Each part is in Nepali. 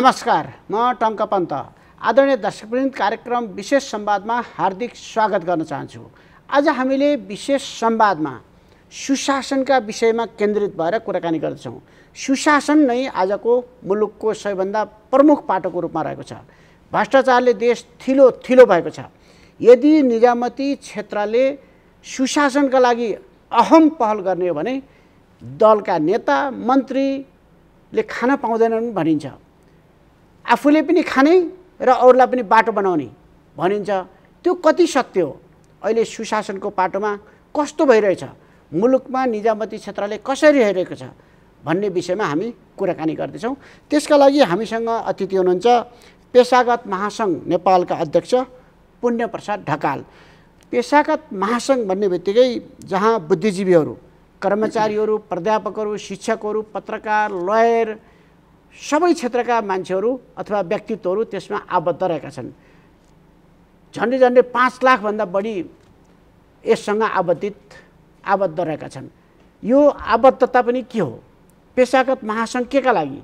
नमस्कार म टङ्क पन्त आदरणीय दर्शकवृन्द कार्यक्रम विशेष संवादमा हार्दिक स्वागत गर्न चाहन्छु आज हामीले विशेष संवादमा सुशासनका विषयमा केन्द्रित भएर कुराकानी गर्दछौँ सुशासन नै आजको मुलुकको सबैभन्दा प्रमुख पाटोको रूपमा रहेको छ भ्रष्टाचारले देश थिलो थिलो भएको छ यदि निजामती क्षेत्रले सुशासनका लागि अहम पहल गर्ने हो भने दलका नेता मन्त्रीले खान पाउँदैनन् भनिन्छ आफूले पनि खाने र अरूलाई पनि बाटो बनाउने भनिन्छ त्यो कति सत्य हो अहिले सुशासनको पाटोमा कस्तो भइरहेछ मुलुकमा निजामती क्षेत्रले कसरी हेरेको छ भन्ने विषयमा हामी कुराकानी गर्दैछौँ त्यसका लागि हामीसँग अतिथि हुनुहुन्छ पेसागत महासङ्घ नेपालका अध्यक्ष पुण्यप्रसाद ढकाल पेसागत महासङ्घ भन्ने बित्तिकै जहाँ बुद्धिजीवीहरू कर्मचारीहरू प्राध्यापकहरू शिक्षकहरू पत्रकार लयर सबै क्षेत्रका मान्छेहरू अथवा व्यक्तित्वहरू त्यसमा आबद्ध रहेका छन् झन्डै झन्डै पाँच लाखभन्दा बढी यससँग आबद्धित आबद्ध रहेका छन् यो आबद्धता पनि के हो पेसागत महासङ्घ केका लागि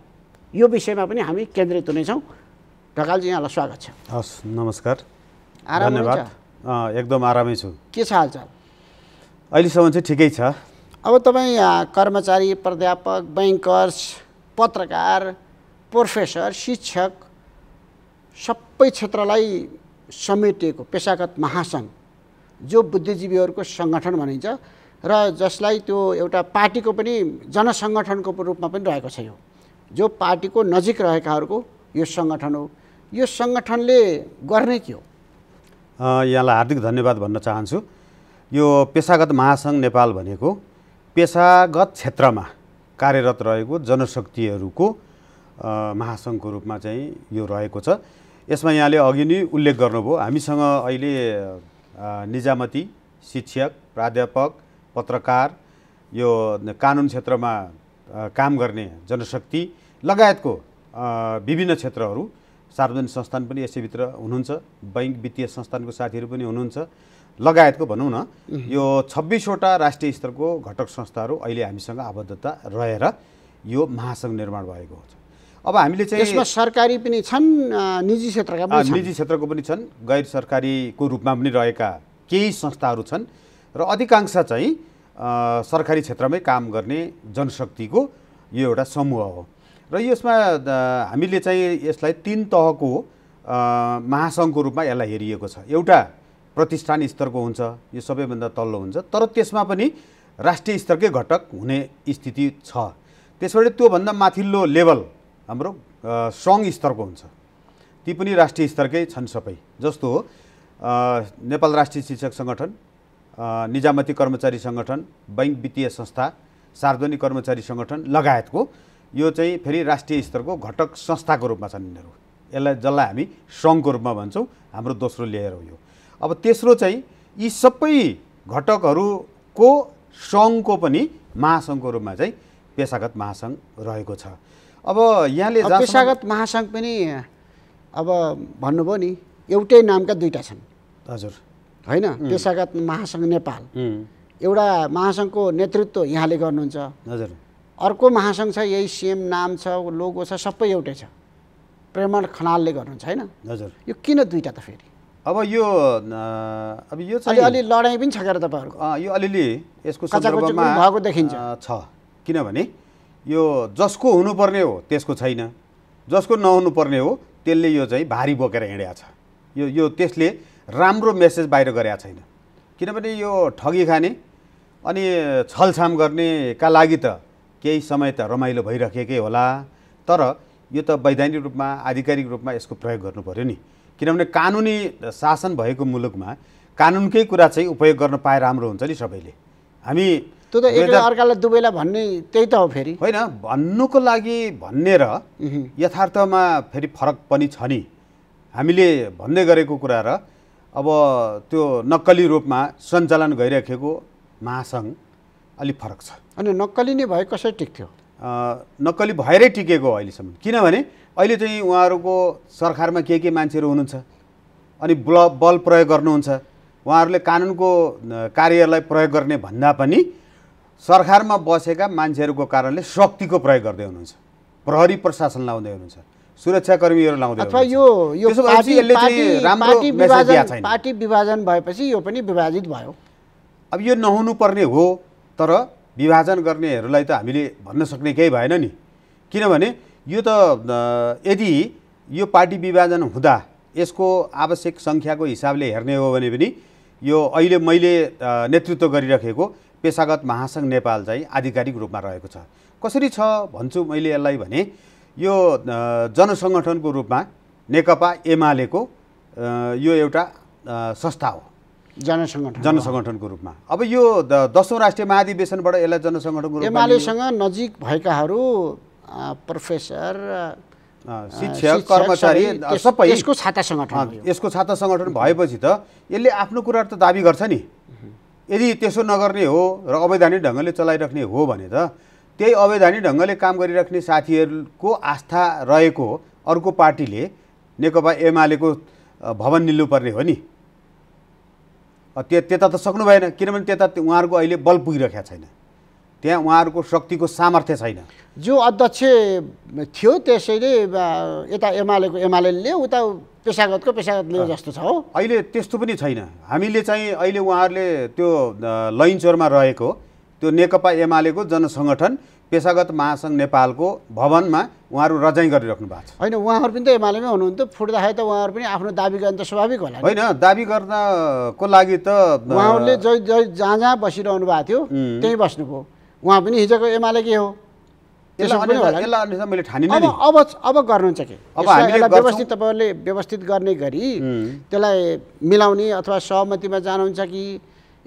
यो विषयमा पनि हामी केन्द्रित हुनेछौँ ढकालजी यहाँलाई स्वागत छ हस् नमस्कार धन्यवाद एकदम आरामै छु के छ हालचाल अहिलेसम्म चाहिँ ठिकै छ अब तपाईँ कर्मचारी प्राध्यापक ब्याङ्कर्स पत्रकार प्रोफेसर शिक्षक सबै क्षेत्रलाई समेटेको पेसागत महासङ्घ जो बुद्धिजीवीहरूको सङ्गठन भनिन्छ र जसलाई त्यो एउटा पार्टीको पनि जनसङ्गठनको रूपमा पनि रहेको छ यो जो पार्टीको नजिक रहेकाहरूको यो सङ्गठन हो यो सङ्गठनले गर्ने के हो यहाँलाई हार्दिक धन्यवाद भन्न चाहन्छु यो पेसागत महासङ्घ नेपाल भनेको पेसागत क्षेत्रमा कार्यरत रहेको जनशक्तिहरूको महासङ्घको रूपमा चाहिँ यो रहेको छ यसमा यहाँले अघि नै उल्लेख गर्नुभयो हामीसँग अहिले निजामती शिक्षक प्राध्यापक पत्रकार यो कानुन क्षेत्रमा काम गर्ने जनशक्ति लगायतको विभिन्न क्षेत्रहरू सार्वजनिक संस्थान पनि यसैभित्र हुनुहुन्छ बैङ्क वित्तीय संस्थानको साथीहरू पनि हुनुहुन्छ लगायतको भनौँ न यो छब्बिसवटा राष्ट्रिय स्तरको घटक संस्थाहरू अहिले हामीसँग आबद्धता रहेर यो महासङ्घ निर्माण भएको हुन्छ अब हामीले चाहिँ यसमा सरकारी पनि छन् निजी क्षेत्रका पनि निजी क्षेत्रको पनि छन् गैर सरकारीको रूपमा पनि रहेका केही संस्थाहरू छन् र अधिकांश चाहिँ सरकारी क्षेत्रमै काम गर्ने जनशक्तिको यो एउटा समूह हो र यसमा हामीले चाहिँ यसलाई तिन तहको महासङ्घको रूपमा यसलाई हेरिएको छ एउटा प्रतिष्ठान स्तरको हुन्छ यो सबैभन्दा तल्लो हुन्छ तर त्यसमा पनि राष्ट्रिय स्तरकै घटक हुने स्थिति छ त्यसबाट त्योभन्दा माथिल्लो लेभल हाम्रो सङ्घ स्तरको हुन्छ ती पनि राष्ट्रिय स्तरकै छन् सबै जस्तो नेपाल राष्ट्रिय शिक्षक सङ्गठन निजामती कर्मचारी सङ्गठन बैङ्क वित्तीय संस्था सार्वजनिक कर्मचारी सङ्गठन लगायतको यो चाहिँ फेरि राष्ट्रिय स्तरको घटक संस्थाको रूपमा छन् यिनीहरू यसलाई जसलाई हामी सङ्घको रूपमा भन्छौँ हाम्रो दोस्रो लेयर हो यो अब तेस्रो चाहिँ यी सबै घटकहरूको सङ्घको पनि महासङ्घको रूपमा चाहिँ पेसागत महासङ्घ रहेको छ अब यहाँले पेसागत महासङ्घ पनि अब भन्नुभयो नि एउटै नामका दुईवटा छन् हजुर होइन पेसागत महासङ्घ नेपाल एउटा महासङ्घको नेतृत्व यहाँले गर्नुहुन्छ हजुर अर्को महासङ्घ छ यही सेम नाम छ लोगो छ सबै एउटै छ प्रेमण खनालले गर्नुहुन्छ होइन हजुर यो किन दुईवटा त फेरि अब यो अब यो अलि लडाइँ पनि छ क्या तपाईँहरूको यो अलिअलि यसको भएको देखिन्छ छ किनभने यो जसको हुनुपर्ने हो त्यसको छैन जसको नहुनुपर्ने हो त्यसले यो चाहिँ भारी बोकेर हिँडेको छ यो यो त्यसले राम्रो मेसेज बाहिर गरेका छैन किनभने यो ठगी खाने अनि छलछाम गर्नेका लागि त केही समय त रमाइलो भइराखेकै होला तर यो त वैधानिक रूपमा आधिकारिक रूपमा यसको प्रयोग गर्नु पऱ्यो नि किनभने कानुनी शासन भएको मुलुकमा कानुनकै कुरा चाहिँ उपयोग गर्न पाए राम्रो हुन्छ नि सबैले हामी त्यो त एकले अर्कालाई दुवैलाई भन्ने त्यही त हो फेरि होइन भन्नुको लागि भन्ने र यथार्थमा फेरि फरक पनि छ नि हामीले भन्दै गरेको कुरा र अब त्यो नक्कली रूपमा सञ्चालन भइराखेको महासङ्घ अलिक फरक छ अनि नक्कली नै भए कसरी टिक्थ्यो नक्कली भएरै टिकेको अहिलेसम्म किनभने अहिले चाहिँ उहाँहरूको सरकारमा के के मान्छेहरू हुनुहुन्छ अनि बल बल प्रयोग गर्नुहुन्छ उहाँहरूले कानुनको कार्यलाई प्रयोग गर्ने भन्दा पनि सरकारमा बसेका मान्छेहरूको कारणले शक्तिको प्रयोग गर्दै हुनुहुन्छ प्रहरी प्रशासन लाउँदै हुनुहुन्छ सुरक्षाकर्मीहरू लाउँदै यो यो पार्टी विभाजन भएपछि यो पनि विभाजित भयो अब यो नहुनुपर्ने हो तर विभाजन गर्नेहरूलाई त हामीले भन्न सक्ने केही भएन नि किनभने यो त यदि यो पार्टी विभाजन हुँदा यसको आवश्यक सङ्ख्याको हिसाबले हेर्ने हो भने पनि यो अहिले मैले नेतृत्व गरिराखेको पेसागत महासङ्घ नेपाल चाहिँ आधिकारिक रूपमा रहेको छ कसरी छ भन्छु मैले यसलाई भने यो जनसङ्गठनको रूपमा नेकपा एमालेको यो एउटा संस्था हो जनसङ्गठन जनसङ्गठनको रूपमा अब यो दसौँ राष्ट्रिय महाधिवेशनबाट यसलाई जनसङ्गठनको एमालेसँग नजिक भएकाहरू प्रोफेसर शिक्षक कर्मचारी सबै यसको छाता सङ्गठन यसको छाता सङ्गठन भएपछि त यसले आफ्नो कुराहरू त दाबी गर्छ नि यदि त्यसो नगर्ने हो र अवैधानिक ढङ्गले चलाइराख्ने हो भने त त्यही अवैधानिक ढङ्गले काम गरिराख्ने साथीहरूको आस्था रहेको अर्को पार्टीले नेकपा एमालेको भवन निल्नुपर्ने हो नि त्यता त सक्नु भएन किनभने त्यता उहाँहरूको अहिले बल पुगिरहेको छैन त्यहाँ उहाँहरूको शक्तिको सामर्थ्य छैन जो अध्यक्ष थियो त्यसैले यता एमालेको एमाले उता पेसागतको पेसागत लियो जस्तो छ हो अहिले त्यस्तो पनि छैन हामीले चाहिँ अहिले उहाँहरूले त्यो लैनचोरमा रहेको त्यो नेकपा एमालेको जनसङ्गठन पेसागत महासङ्घ नेपालको भवनमा उहाँहरू रजाइ गरिराख्नु भएको छ होइन उहाँहरू पनि त एमालेमै हुनुहुन्थ्यो फुट्दाखेरि त उहाँहरू पनि आफ्नो दाबी गर्नु त स्वाभाविक होला होइन दाबी गर्नको लागि त उहाँहरूले जहाँ जहाँ बसिरहनु भएको थियो त्यहीँ बस्नुभयो उहाँ पनि हिजोको एमाले के हो अब अब अब गर्नुहुन्छ कि व्यवस्थित तपाईँहरूले व्यवस्थित गर्ने गरी त्यसलाई मिलाउने अथवा सहमतिमा जानुहुन्छ कि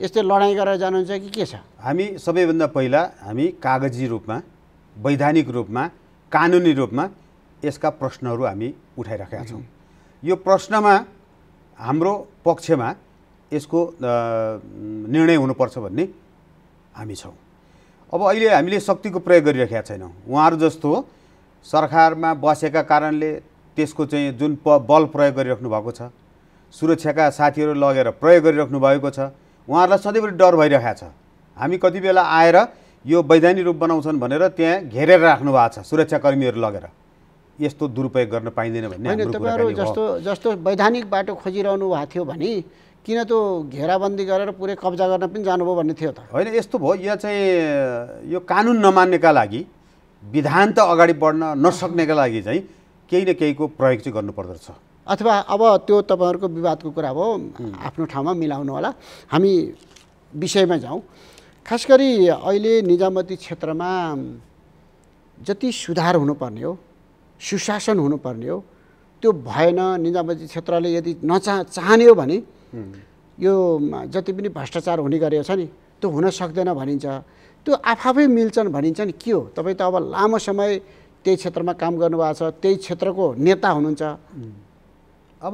यस्तै लडाइँ गरेर जानुहुन्छ कि के छ हामी सबैभन्दा पहिला हामी कागजी रूपमा वैधानिक रूपमा कानुनी रूपमा यसका प्रश्नहरू हामी उठाइरहेका छौँ यो प्रश्नमा हाम्रो पक्षमा यसको निर्णय हुनुपर्छ भन्ने हामी छौँ अब अहिले हामीले शक्तिको प्रयोग गरिरहेका छैनौँ उहाँहरू जस्तो सरकारमा बसेका कारणले त्यसको चाहिँ जुन प बल प्रयोग गरिराख्नु भएको छ सुरक्षाका साथीहरू लगेर प्रयोग गरिराख्नु भएको छ उहाँहरूलाई सधैँभरि डर भइरहेको छ हामी कति बेला आएर यो वैधानिक रूप बनाउँछन् भनेर त्यहाँ घेरेर राख्नु भएको छ सुरक्षाकर्मीहरू लगेर यस्तो दुरुपयोग गर्न पाइँदैन भन्ने जस्तो जस्तो वैधानिक बाटो खोजिरहनु भएको थियो भने किन त्यो घेराबन्दी गरेर पुरै कब्जा गर्न पनि जानुभयो भन्ने थियो त होइन यस्तो भयो यो चाहिँ यो कानुन नमान्नेका लागि विधान त अगाडि बढ्न नसक्नेका लागि चाहिँ केही न केहीको प्रयोग चाहिँ गर्नुपर्दो रहेछ अथवा अब त्यो तपाईँहरूको विवादको कुरा हो आफ्नो ठाउँमा मिलाउनु होला हामी विषयमा जाउँ खास गरी अहिले निजामती क्षेत्रमा जति सुधार हुनुपर्ने हो सुशासन हुनुपर्ने हो त्यो भएन निजामती क्षेत्रले यदि नचा चाहने हो भने यो जति पनि भ्रष्टाचार हुने गरेको छ नि त्यो हुन सक्दैन भनिन्छ त्यो आफै मिल्छन् भनिन्छ नि के हो तपाईँ त अब लामो समय त्यही क्षेत्रमा काम गर्नुभएको छ त्यही क्षेत्रको नेता हुनुहुन्छ अब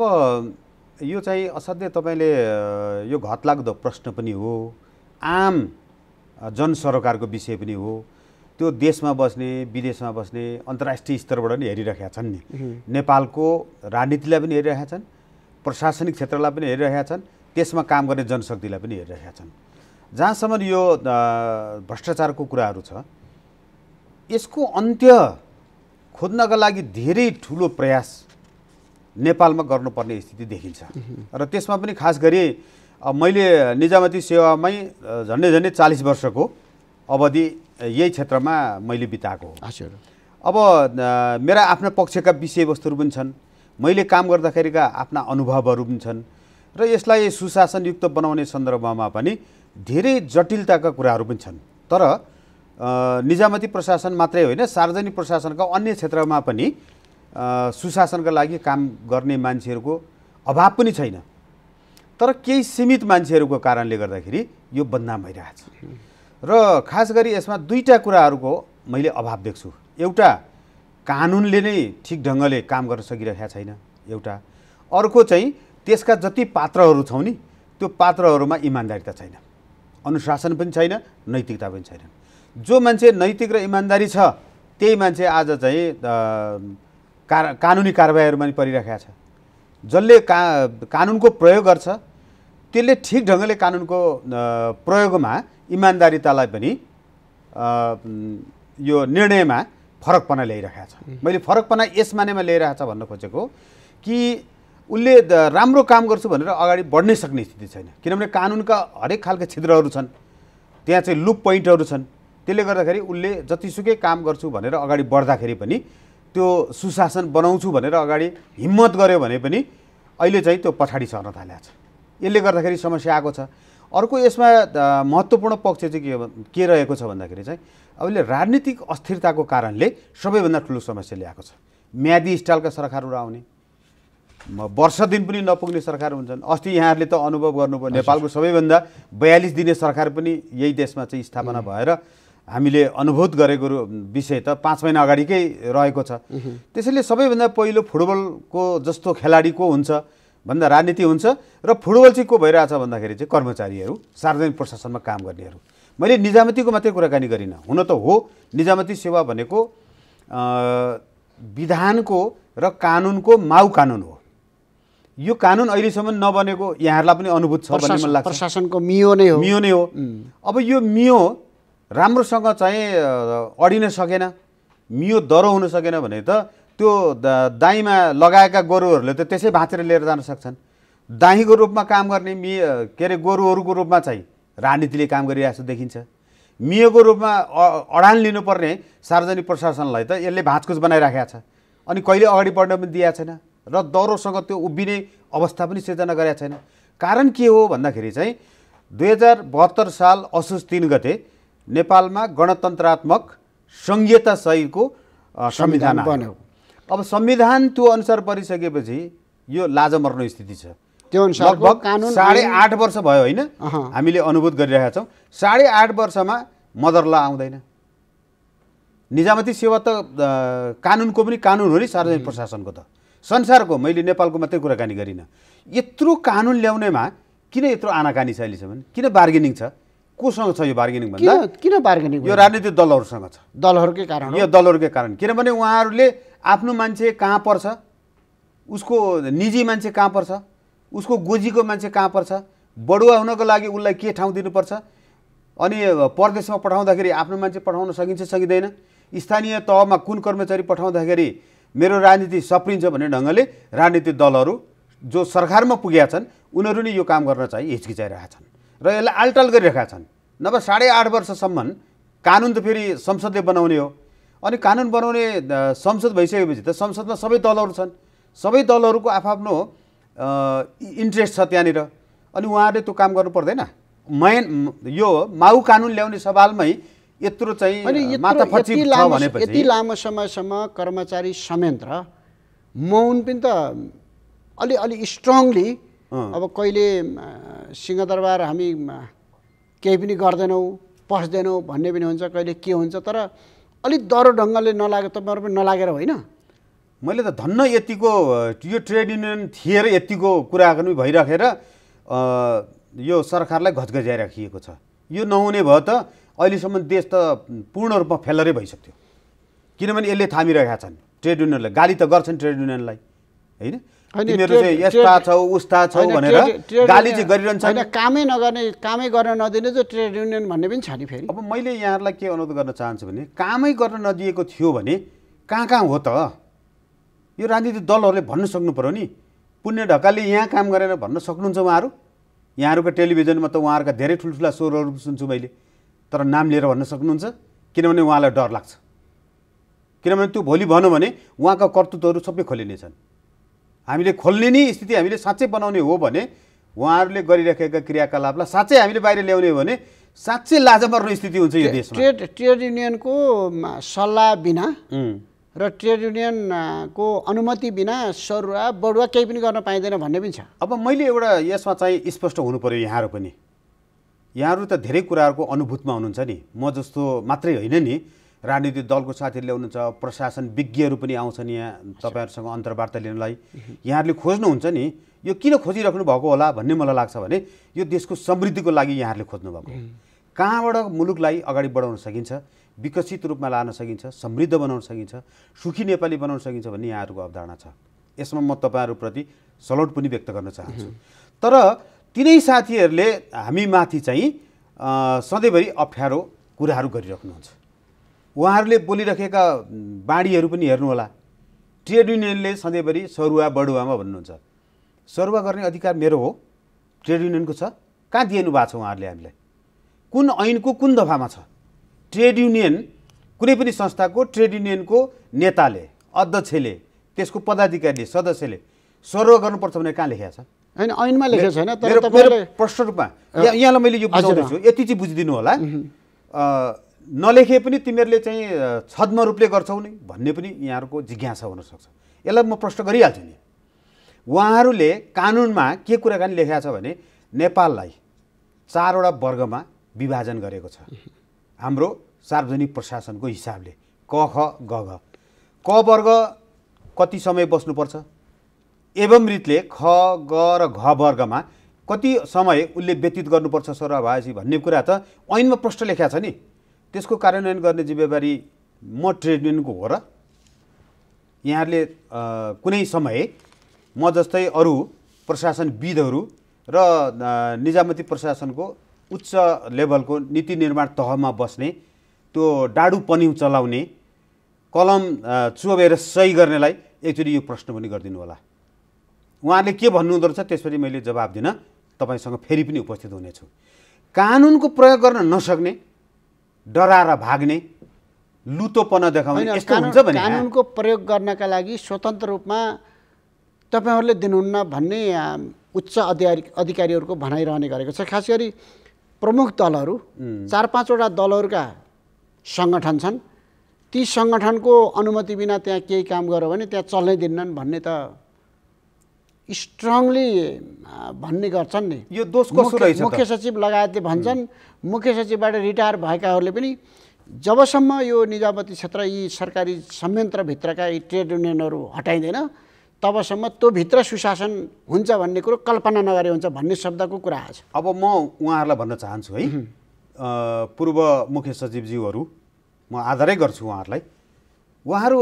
यो चाहिँ असाध्यै तपाईँले यो घतलाग्दो प्रश्न पनि हो आम जन जनसरोकारको विषय पनि हो त्यो देशमा बस्ने विदेशमा बस्ने अन्तर्राष्ट्रिय स्तरबाट पनि हेरिरहेका छन् नि नेपालको राजनीतिलाई पनि हेरिरहेका छन् प्रशासनिक क्षेत्रलाई पनि हेरिरहेका छन् त्यसमा काम गर्ने जनशक्तिलाई पनि हेरिरहेका छन् जहाँसम्म यो भ्रष्टाचारको कुराहरू छ यसको अन्त्य खोज्नका लागि धेरै ठुलो प्रयास नेपालमा गर्नुपर्ने स्थिति देखिन्छ र त्यसमा पनि खास गरी मैले निजामती सेवामै झन्डै झन्डै चालिस वर्षको अवधि यही क्षेत्रमा मैले बिताएको हो अब मेरा आफ्ना पक्षका विषयवस्तुहरू पनि छन् मैले काम गर्दाखेरिका आफ्ना अनुभवहरू पनि छन् र यसलाई सुशासनयुक्त बनाउने सन्दर्भमा पनि धेरै जटिलताका कुराहरू पनि छन् तर निजामती प्रशासन मात्रै होइन सार्वजनिक प्रशासनका अन्य क्षेत्रमा पनि सुशासनका लागि काम गर्ने मान्छेहरूको अभाव पनि छैन तर केही सीमित मान्छेहरूको कारणले गर्दाखेरि यो बदनाम भइरहेछ र खास गरी यसमा दुईवटा कुराहरूको मैले अभाव देख्छु एउटा कानुनले नै ठिक ढङ्गले काम गर्न सकिरहेको छैन एउटा अर्को चाहिँ त्यसका जति पात्रहरू छौँ नि त्यो पात्रहरूमा इमान्दारिता छैन अनुशासन पनि छैन नैतिकता पनि छैन जो मान्छे नैतिक र इमान्दारी छ त्यही मान्छे आज चाहिँ कार कानुनी कारवाहीहरूमा पनि परिरहेको छ जसले का कानुनको प्रयोग गर्छ त्यसले ठिक ढङ्गले कानुनको प्रयोगमा इमान्दारितालाई पनि यो निर्णयमा फरकपना ल्याइरहेको छ मैले फरकपना यस मानेमा ल्याइरहेको छ भन्न खोजेको कि उसले राम्रो काम गर्छु भनेर अगाडि बढ्नै सक्ने स्थिति छैन किनभने कानुनका हरेक खालका छिद्रहरू छन् त्यहाँ चाहिँ लुप पोइन्टहरू छन् त्यसले गर्दाखेरि उसले जतिसुकै काम गर्छु भनेर अगाडि बढ्दाखेरि पनि त्यो सुशासन बनाउँछु भनेर अगाडि हिम्मत गऱ्यो भने पनि अहिले चाहिँ त्यो पछाडि सर्न थालेको छ यसले गर्दाखेरि समस्या आएको छ अर्को यसमा महत्त्वपूर्ण पक्ष चाहिँ के के रहेको छ भन्दाखेरि चाहिँ अब राजनीतिक अस्थिरताको कारणले सबैभन्दा ठुलो समस्या ल्याएको छ म्यादी स्टाइलका सरकारहरू आउने वर्ष दिन पनि नपुग्ने सरकार हुन्छन् अस्ति यहाँहरूले त अनुभव गर्नुभयो नेपालको सबैभन्दा बयालिस दिने सरकार पनि यही देशमा चाहिँ स्थापना भएर हामीले अनुभूत गरेको विषय त पाँच महिना अगाडिकै रहेको छ त्यसैले सबैभन्दा पहिलो फुटबलको जस्तो खेलाडी को हुन्छ भन्दा राजनीति हुन्छ र फुटबल चाहिँ को भइरहेछ भन्दाखेरि चाहिँ कर्मचारीहरू सार्वजनिक प्रशासनमा काम गर्नेहरू मैले निजामतीको मात्रै कुराकानी गरिनँ हुन त हो निजामती सेवा भनेको विधानको र कानुनको माउ कानुन हो यो कानुन अहिलेसम्म नबनेको यहाँहरूलाई पनि अनुभूत छ भन्ने मन लाग्छ प्रशासनको मियो नै हो मियो नै हो अब यो मियो राम्रोसँग चाहिँ अडिन सकेन मियो दरो हुन सकेन भने त त्यो दाईँमा लगाएका गोरुहरूले त त्यसै भाँचेर लिएर जान सक्छन् दाहीँको रूपमा काम गर्ने मि के अरे गोरुहरूको रूपमा चाहिँ राजनीतिले काम गरिरहेको देखिन्छ मियोको रूपमा अडान लिनुपर्ने सार्वजनिक प्रशासनलाई त यसले भाँचकुच बनाइराखेको छ अनि कहिले अगाडि बढ्न पनि दिएको छैन र दौरोसँग त्यो उभिने अवस्था पनि सिर्जना गरेका छैन कारण के हो भन्दाखेरि चाहिँ दुई हजार बहत्तर साल असोज तिन गते नेपालमा गणतन्त्रात्मक सङ्घीयता सहितको संविधान बन्यो अब संविधान त्यो अनुसार परिसकेपछि यो लाज मर्नु स्थिति छ त्यो अनुसार कानुन साढे आठ वर्ष भयो होइन हामीले अनुभूत गरिरहेका छौँ साढे आठ वर्षमा मदर ल आउँदैन निजामती सेवा त कानुनको पनि कानुन हो नि सार्वजनिक प्रशासनको त संसारको मैले नेपालको मात्रै कुराकानी गरिनँ यत्रो कानुन ल्याउनेमा किन यत्रो आनाकानी छ अहिलेसम्म किन बार्गेनिङ छ कोसँग छ यो बार्गेनिङ भन्दा किन बार्गेनिङ यो राजनीतिक दलहरूसँग छ दलहरूकै कारण यो दलहरूकै कारण किनभने उहाँहरूले आफ्नो मान्छे कहाँ पर्छ उसको निजी मान्छे कहाँ पर्छ उसको गोजीको मान्छे कहाँ पर्छ बडुवा हुनको लागि उसलाई के ठाउँ दिनुपर्छ अनि परदेशमा पठाउँदाखेरि आफ्नो मान्छे पठाउन सकिन्छ सकिँदैन स्थानीय तहमा कुन कर्मचारी पठाउँदाखेरि मेरो राजनीति सप्रिन्छ भन्ने ढङ्गले राजनीतिक दलहरू जो सरकारमा पुगेका छन् उनीहरू नै यो काम गर्न चाहिँ हिचकिचाइरहेका छन् र यसलाई आलटाल गरिरहेका छन् नभए साढे आठ वर्षसम्म कानुन त फेरि संसदले बनाउने हो अनि कानुन बनाउने संसद भइसकेपछि त संसदमा सबै दलहरू छन् सबै दलहरूको आफआफ्नो इन्ट्रेस्ट छ त्यहाँनिर अनि उहाँहरूले त्यो काम गर्नु पर्दैन मेन यो माउ कानुन ल्याउने सवालमै यत्रो चाहिँ यति लामो समयसम्म कर्मचारी संयन्त्र मौन पनि त अलि अलि स्ट्रङली अब कहिले सिंहदरबार हामी केही पनि गर्दैनौँ पस्दैनौँ भन्ने पनि हुन्छ कहिले के हुन्छ तर अलिक डह्रो ढङ्गले नलागे तपाईँहरू पनि नलागेर होइन मैले त धन्न यतिको यो ट्रेड युनियन थिएर यतिको कुरा पनि भइराखेर यो सरकारलाई घचघाइ राखिएको छ यो नहुने भयो त अहिलेसम्म देश त पूर्ण रूपमा फेलरै भइसक्थ्यो किनभने यसले थामिरहेका छन् ट्रेड युनियनलाई गाली त गर्छन् ट्रेड युनियनलाई होइन यस्ता छौ उस्ता छौ भनेर गाली चाहिँ गरिरहन्छ कामै नगर्ने कामै गर्न नदिने चाहिँ ट्रेड युनियन भन्ने पनि छ नि फेरि अब मैले यहाँहरूलाई के अनुरोध गर्न चाहन्छु भने कामै गर्न नदिएको थियो भने कहाँ कहाँ हो त यो राजनीतिक दलहरूले भन्न सक्नु पऱ्यो नि पुण्य ढकालले यहाँ काम गरेर भन्न सक्नुहुन्छ उहाँहरू यहाँहरूको टेलिभिजनमा त उहाँहरूका धेरै ठुल्ठुला स्वरहरू सुन्छु मैले तर नाम लिएर भन्न सक्नुहुन्छ किनभने उहाँलाई डर लाग्छ किनभने त्यो भोलि भनौँ भने उहाँका कर्तृत्वहरू सबै खोलिनेछन् हामीले खोल्ने नै स्थिति हामीले साँच्चै बनाउने हो भने उहाँहरूले गरिराखेका क्रियाकलापलाई साँच्चै हामीले बाहिर ल्याउने हो भने साँच्चै लाजमर्नु स्थिति हुन्छ यो देश ट्रेड ट्रेड युनियनको सल्लाह बिना र ट्रेड युनियनको अनुमति बिना सरुवा बढुवा केही पनि गर्न पाइँदैन भन्ने पनि छ अब मैले एउटा यसमा चाहिँ स्पष्ट हुनु पऱ्यो यहाँहरू पनि यहाँहरू त धेरै कुराहरूको अनुभूतमा हुनुहुन्छ नि म जस्तो मात्रै होइन नि राजनीतिक दलको साथीहरू ल्याउनुहुन्छ प्रशासन विज्ञहरू पनि आउँछन् यहाँ तपाईँहरूसँग अन्तर्वार्ता लिनलाई यहाँहरूले खोज्नुहुन्छ नि यो किन खोजिराख्नु भएको होला भन्ने मलाई लाग्छ भने यो देशको समृद्धिको लागि यहाँहरूले खोज्नुभएको कहाँबाट मुलुकलाई अगाडि बढाउन सकिन्छ विकसित रूपमा लान सकिन्छ समृद्ध बनाउन सकिन्छ सुखी नेपाली बनाउन सकिन्छ भन्ने यहाँहरूको अवधारणा छ यसमा म तपाईँहरूप्रति सलोट पनि व्यक्त गर्न चाहन्छु तर तिनै साथीहरूले हामीमाथि चाहिँ सधैँभरि अप्ठ्यारो कुराहरू गरिराख्नुहुन्छ उहाँहरूले बोलिराखेका बाणीहरू पनि हेर्नुहोला ट्रेड युनियनले सधैँभरि सरुवा बडुवामा भन्नुहुन्छ सरुवा गर्ने अधिकार मेरो हो ट्रेड युनियनको छ कहाँ दिएनु भएको छ उहाँहरूले हामीलाई कुन ऐनको कुन दफामा छ ट्रेड युनियन कुनै पनि संस्थाको ट्रेड युनियनको नेताले अध्यक्षले त्यसको पदाधिकारीले सदस्यले सर्व गर्नुपर्छ भनेर कहाँ लेखेको छ होइन ऐनमा लेखेको छैन तर प्रश्न रूपमा यहाँलाई मैले यो बुझाउँदैछु यति चाहिँ बुझिदिनु होला नलेखे पनि तिमीहरूले चाहिँ छद्म रूपले गर्छौ नि भन्ने पनि यहाँहरूको जिज्ञासा हुनसक्छ यसलाई म प्रश्न गरिहाल्छु नि उहाँहरूले कानुनमा के कुराकानी लेखाएको छ भने नेपाललाई चारवटा वर्गमा विभाजन गरेको छ हाम्रो सार्वजनिक प्रशासनको हिसाबले क ख ग घ क वर्ग कति समय बस्नुपर्छ एवं रीतले ख ग र घ वर्गमा कति समय उसले व्यतीत गर्नुपर्छ सर्वभाषी भन्ने कुरा त ऐनमा प्रष्ट लेखा छ नि त्यसको कार्यान्वयन गर्ने जिम्मेवारी म ट्रेड युनियनको हो र यहाँहरूले कुनै समय म जस्तै अरू प्रशासनविदहरू र निजामती प्रशासनको उच्च लेभलको नीति निर्माण तहमा बस्ने त्यो डाडु पन्यु चलाउने कलम चोबेर सही गर्नेलाई एकचोटि यो प्रश्न पनि गरिदिनु होला उहाँहरूले के भन्नुहुँदो रहेछ त्यसपछि मैले जवाब दिन तपाईँसँग फेरि पनि उपस्थित हुनेछु कानुनको प्रयोग गर्न नसक्ने डराएर भाग्ने लुतोपन देखाउने यस्तो हुन्छ भने कानुनको प्रयोग गर्नका लागि स्वतन्त्र रूपमा तपाईँहरूले दिनुहुन्न भन्ने उच्च अधिकारी अधिकारीहरूको भनाइरहने गरेको छ खास गरी प्रमुख दलहरू चार पाँचवटा दलहरूका सङ्गठन छन् ती सङ्गठनको अनुमति बिना त्यहाँ केही काम गर्यो भने त्यहाँ चल्नै दिन्नन् भन्ने त स्ट्रङली भन्ने गर्छन् नि यो दोष मुख्य सचिव लगायतले भन्छन् मुख्य सचिवबाट रिटायर भएकाहरूले पनि जबसम्म यो निजामती क्षेत्र यी सरकारी संयन्त्रभित्रका यी ट्रेड युनियनहरू हटाइँदैन तबसम्म त्यो भित्र सुशासन हुन्छ भन्ने कुरो कल्पना नगरे हुन्छ भन्ने शब्दको कुरा छ अब म उहाँहरूलाई भन्न चाहन्छु है पूर्व मुख्य सचिवज्यूहरू म आधारै गर्छु उहाँहरूलाई उहाँहरू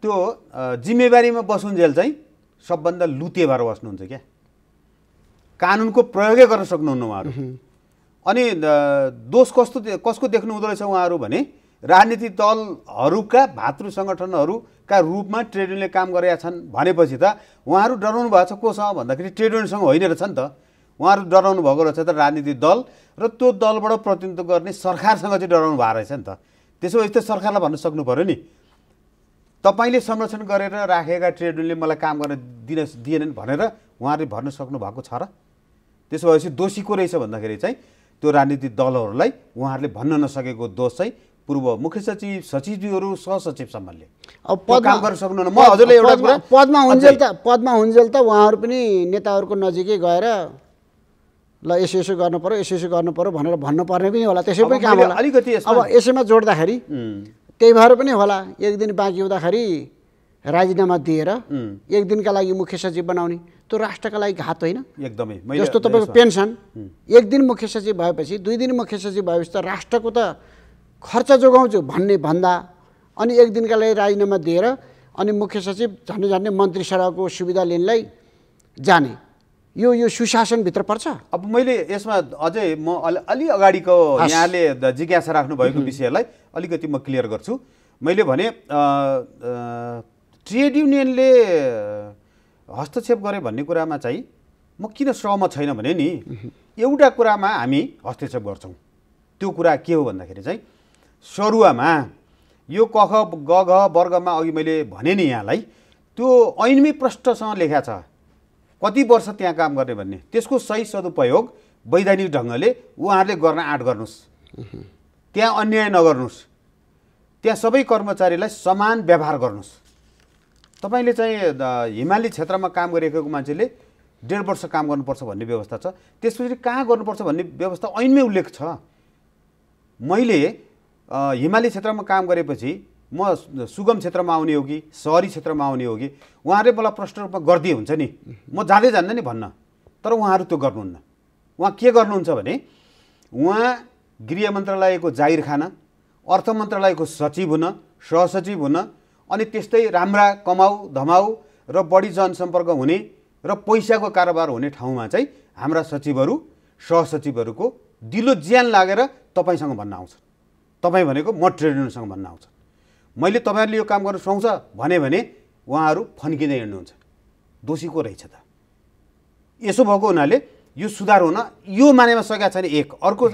त्यो जिम्मेवारीमा बसुन्जेल चाहिँ सबभन्दा लुते भएर बस्नुहुन्छ क्या कानुनको प्रयोगै गर्न सक्नुहुन्न उहाँहरू अनि दोष कस्तो कसको देख्नु हुँदो रहेछ उहाँहरू भने राजनीति दलहरूका भातृ सङ्गठनहरूका रूपमा ट्रेड युनियनले काम गरेका छन् भनेपछि त उहाँहरू डराउनु भएको छ कोसँग भन्दाखेरि ट्रेड युनियनसँग होइन रहेछ नि त उहाँहरू डराउनु भएको रहेछ त राजनीति दल र त्यो दलबाट प्रतिनिधित्व गर्ने सरकारसँग चाहिँ डराउनु भएको रहेछ नि त त्यसो भए त सरकारलाई भन्न सक्नु पऱ्यो नि तपाईँले संरक्षण गरेर राखेका ट्रेड युनियनले मलाई काम गर्न दिन दिएनन् भनेर उहाँहरूले भन्न सक्नु भएको छ र त्यसो भएपछि दोषी को रहेछ भन्दाखेरि चाहिँ त्यो राजनीतिक दलहरूलाई उहाँहरूले भन्न नसकेको दोष चाहिँ पूर्व मुख्य सचिव सचिवज्यूहरू सम्मले अब पदमा गर्न म हजुरले एउटा कुरा पदमा हुन्जेल त पदमा हुन्जेल त उहाँहरू पनि नेताहरूको नजिकै गएर ल यसो यसो गर्नु पऱ्यो यसो यसो गर्नु पऱ्यो भनेर भन्नुपर्ने पनि होला त्यसै पनि काम होला अलिकति अब यसैमा जोड्दाखेरि त्यही भएर पनि होला एक दिन बाँकी हुँदाखेरि राजीनामा दिएर एक दिनका लागि मुख्य सचिव बनाउने त्यो राष्ट्रका लागि घात होइन एकदमै जस्तो तपाईँको पेन्सन एक दिन मुख्य सचिव भएपछि दुई दिन मुख्य सचिव भएपछि त राष्ट्रको त खर्च जोगाउँछु भन्ने भन्दा अनि एक दिनका लागि राजीनामा दिएर अनि मुख्य सचिव झन्डै झन्डै मन्त्री सभाको सुविधा लिनलाई जाने यो यो सुशासनभित्र पर्छ अब मैले यसमा अझै म अलि अलि अगाडिको यहाँले जिज्ञासा राख्नुभएको विषयलाई अलिकति म क्लियर गर्छु मैले भने ट्रेड युनियनले हस्तक्षेप गरे भन्ने कुरामा चाहिँ म किन सहमत छैन भने नि एउटा कुरामा हामी हस्तक्षेप गर्छौँ त्यो कुरा के हो भन्दाखेरि चाहिँ सरुवामा यो कख गघ वर्गमा अघि मैले भने नि यहाँलाई त्यो ऐनमै प्रष्टसँग लेखा छ कति वर्ष त्यहाँ काम गर्ने भन्ने त्यसको सही सदुपयोग वैधानिक ढङ्गले उहाँहरूले गर्न आँट गर्नुहोस् त्यहाँ अन्याय नगर्नुहोस् त्यहाँ सबै कर्मचारीलाई समान व्यवहार गर्नुहोस् तपाईँले चाहिँ हिमाली क्षेत्रमा काम गरिरहेको मान्छेले डेढ वर्ष काम गर्नुपर्छ भन्ने व्यवस्था छ त्यसपछि कहाँ गर्नुपर्छ भन्ने व्यवस्था ऐनमै उल्लेख छ मैले हिमाली क्षेत्रमा काम गरेपछि म सुगम क्षेत्रमा आउने हो कि सहरी क्षेत्रमा आउने हो कि उहाँहरूले मलाई प्रश्न रूपमा गरिदिए हुन्छ नि म जाँदै जान्द नि भन्न तर उहाँहरू त्यो गर्नुहुन्न उहाँ के गर्नुहुन्छ भने उहाँ गृह मन्त्रालयको जाहिर खान अर्थ मन्त्रालयको सचिव हुन सहसचिव हुन अनि त्यस्तै राम्रा कमाउ धमाउ र बढी जनसम्पर्क हुने र पैसाको कारोबार हुने ठाउँमा चाहिँ हाम्रा सचिवहरू सहसचिवहरूको दिलो ज्यान लागेर तपाईँसँग भन्न आउँछन् तपाईँ भनेको म ट्रेड युनियनसँग भन्न आउँछ मैले तपाईँहरूले यो काम गर्न सुहाउँछ भने भने उहाँहरू फन्किँदै हिँड्नुहुन्छ दोषी को रहेछ त यसो भएको हुनाले यो सुधार हुन यो मानेमा सकेका छैन एक अर्को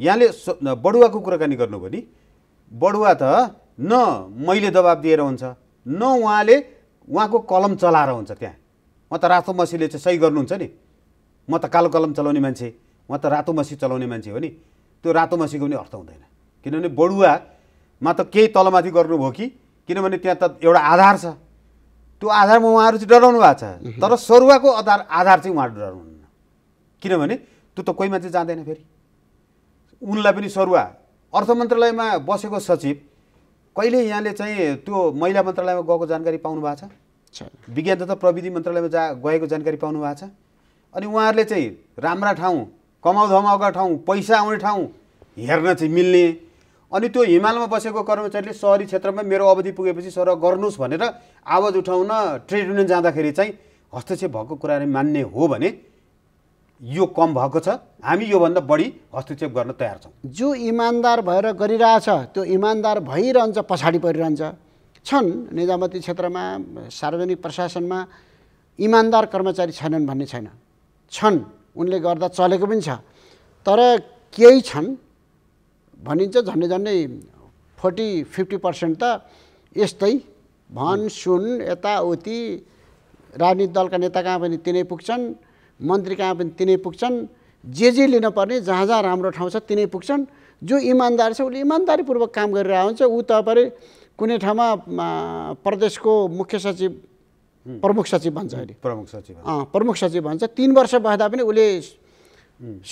यहाँले बडुवाको कुराकानी गर्नु भने बडुवा त न मैले दबाब दिएर हुन्छ न उहाँले उहाँको कलम चलाएर हुन्छ त्यहाँ उहाँ त रातो मसीले चाहिँ सही गर्नुहुन्छ नि म त कालो कलम चलाउने मान्छे उहाँ त रातो मसी चलाउने मान्छे हो नि त्यो रातो मसीको पनि अर्थ हुँदैन किनभने बडुवामा त केही तलमाथि गर्नुभयो कि किनभने त्यहाँ त एउटा आधार छ त्यो आधारमा उहाँहरू चाहिँ डराउनु भएको छ तर सरुवाको आधार आधार चाहिँ उहाँहरू डराउनुहुन्न किनभने त्यो त कोही मान्छे जाँदैन फेरि उनलाई पनि सरुवा अर्थ मन्त्रालयमा बसेको सचिव कहिले यहाँले चाहिँ त्यो महिला मन्त्रालयमा गएको जानकारी पाउनु भएको छ विज्ञान तथा प्रविधि मन्त्रालयमा जा गएको जानकारी पाउनु भएको छ अनि उहाँहरूले चाहिँ राम्रा ठाउँ कमाउ धमाउका ठाउँ पैसा आउने ठाउँ हेर्न चाहिँ मिल्ने अनि त्यो हिमालमा बसेको कर्मचारीले सहरी क्षेत्रमा मेरो अवधि पुगेपछि सर गर्नुहोस् भनेर आवाज उठाउन ट्रेड युनियन जाँदाखेरि चाहिँ हस्तक्षेप भएको कुरा मान्ने हो भने यो कम भएको छ हामी योभन्दा बढी हस्तक्षेप गर्न तयार छौँ जो इमान्दार भएर गरिरहेछ त्यो इमान्दार भइरहन्छ पछाडि परिरहन्छ छन् निजामती क्षेत्रमा सार्वजनिक प्रशासनमा इमान्दार कर्मचारी छैनन् भन्ने छैन छन् उनले गर्दा चलेको पनि छ तर केही छन् भनिन्छ झन्डै झन्डै फोर्टी फिफ्टी पर्सेन्ट त यस्तै भन सुन यताउति राजनीतिक दलका नेता कहाँ पनि तिनै पुग्छन् मन्त्री कहाँ पनि तिनै पुग्छन् जे जे लिन पर्ने जहाँ जहाँ राम्रो ठाउँ छ तिनै पुग्छन् जो इमान्दार छ उसले इमान्दारीपूर्वक काम गरिरहेको हुन्छ ऊ तपाईँ कुनै ठाउँमा प्रदेशको मुख्य सचिव प्रमुख सचिव भन्छ अहिले प्रमुख सचिव प्रमुख सचिव भन्छ तिन वर्ष भएदा पनि उसले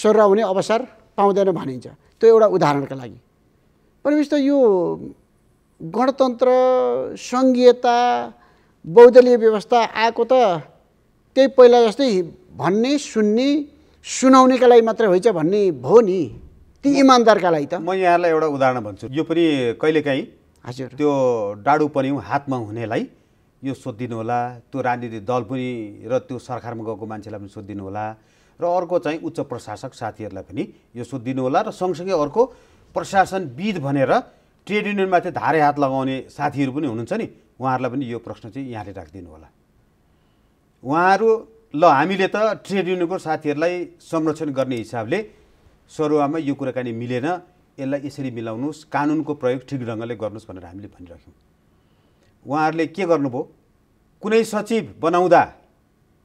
स्वर हुने अवसर पाउँदैन भनिन्छ त्यो एउटा उदाहरणका लागि भनेपछि त यो गणतन्त्र सङ्घीयता बौद्धलीय व्यवस्था आएको त त्यही पहिला जस्तै भन्ने सुन्ने सुनाउनेका लागि मात्रै होइन भन्ने भयो नि ती इमान्दारका लागि त म यहाँलाई एउटा उदाहरण भन्छु यो पनि कहिलेकाहीँ हजुर त्यो डाडु पर्यौँ हातमा हुनेलाई यो सोधिदिनु होला त्यो राजनीतिक दल पनि र त्यो सरकारमा गएको मान्छेलाई पनि सोधिदिनु होला र अर्को चाहिँ उच्च प्रशासक साथीहरूलाई पनि यो सोधिदिनु होला र सँगसँगै अर्को प्रशासनविद भनेर ट्रेड युनियनमा चाहिँ धारे हात लगाउने साथीहरू पनि हुनुहुन्छ नि उहाँहरूलाई पनि यो प्रश्न चाहिँ यहाँले राखिदिनु होला उहाँहरू ल हामीले त ट्रेड युनियनको साथीहरूलाई संरक्षण गर्ने हिसाबले सरुवामा यो कुराकानी मिलेन यसलाई यसरी मिलाउनुहोस् कानुनको प्रयोग ठिक ढङ्गले गर्नुहोस् भनेर हामीले भनिराख्यौँ उहाँहरूले के गर्नुभयो कुनै सचिव बनाउँदा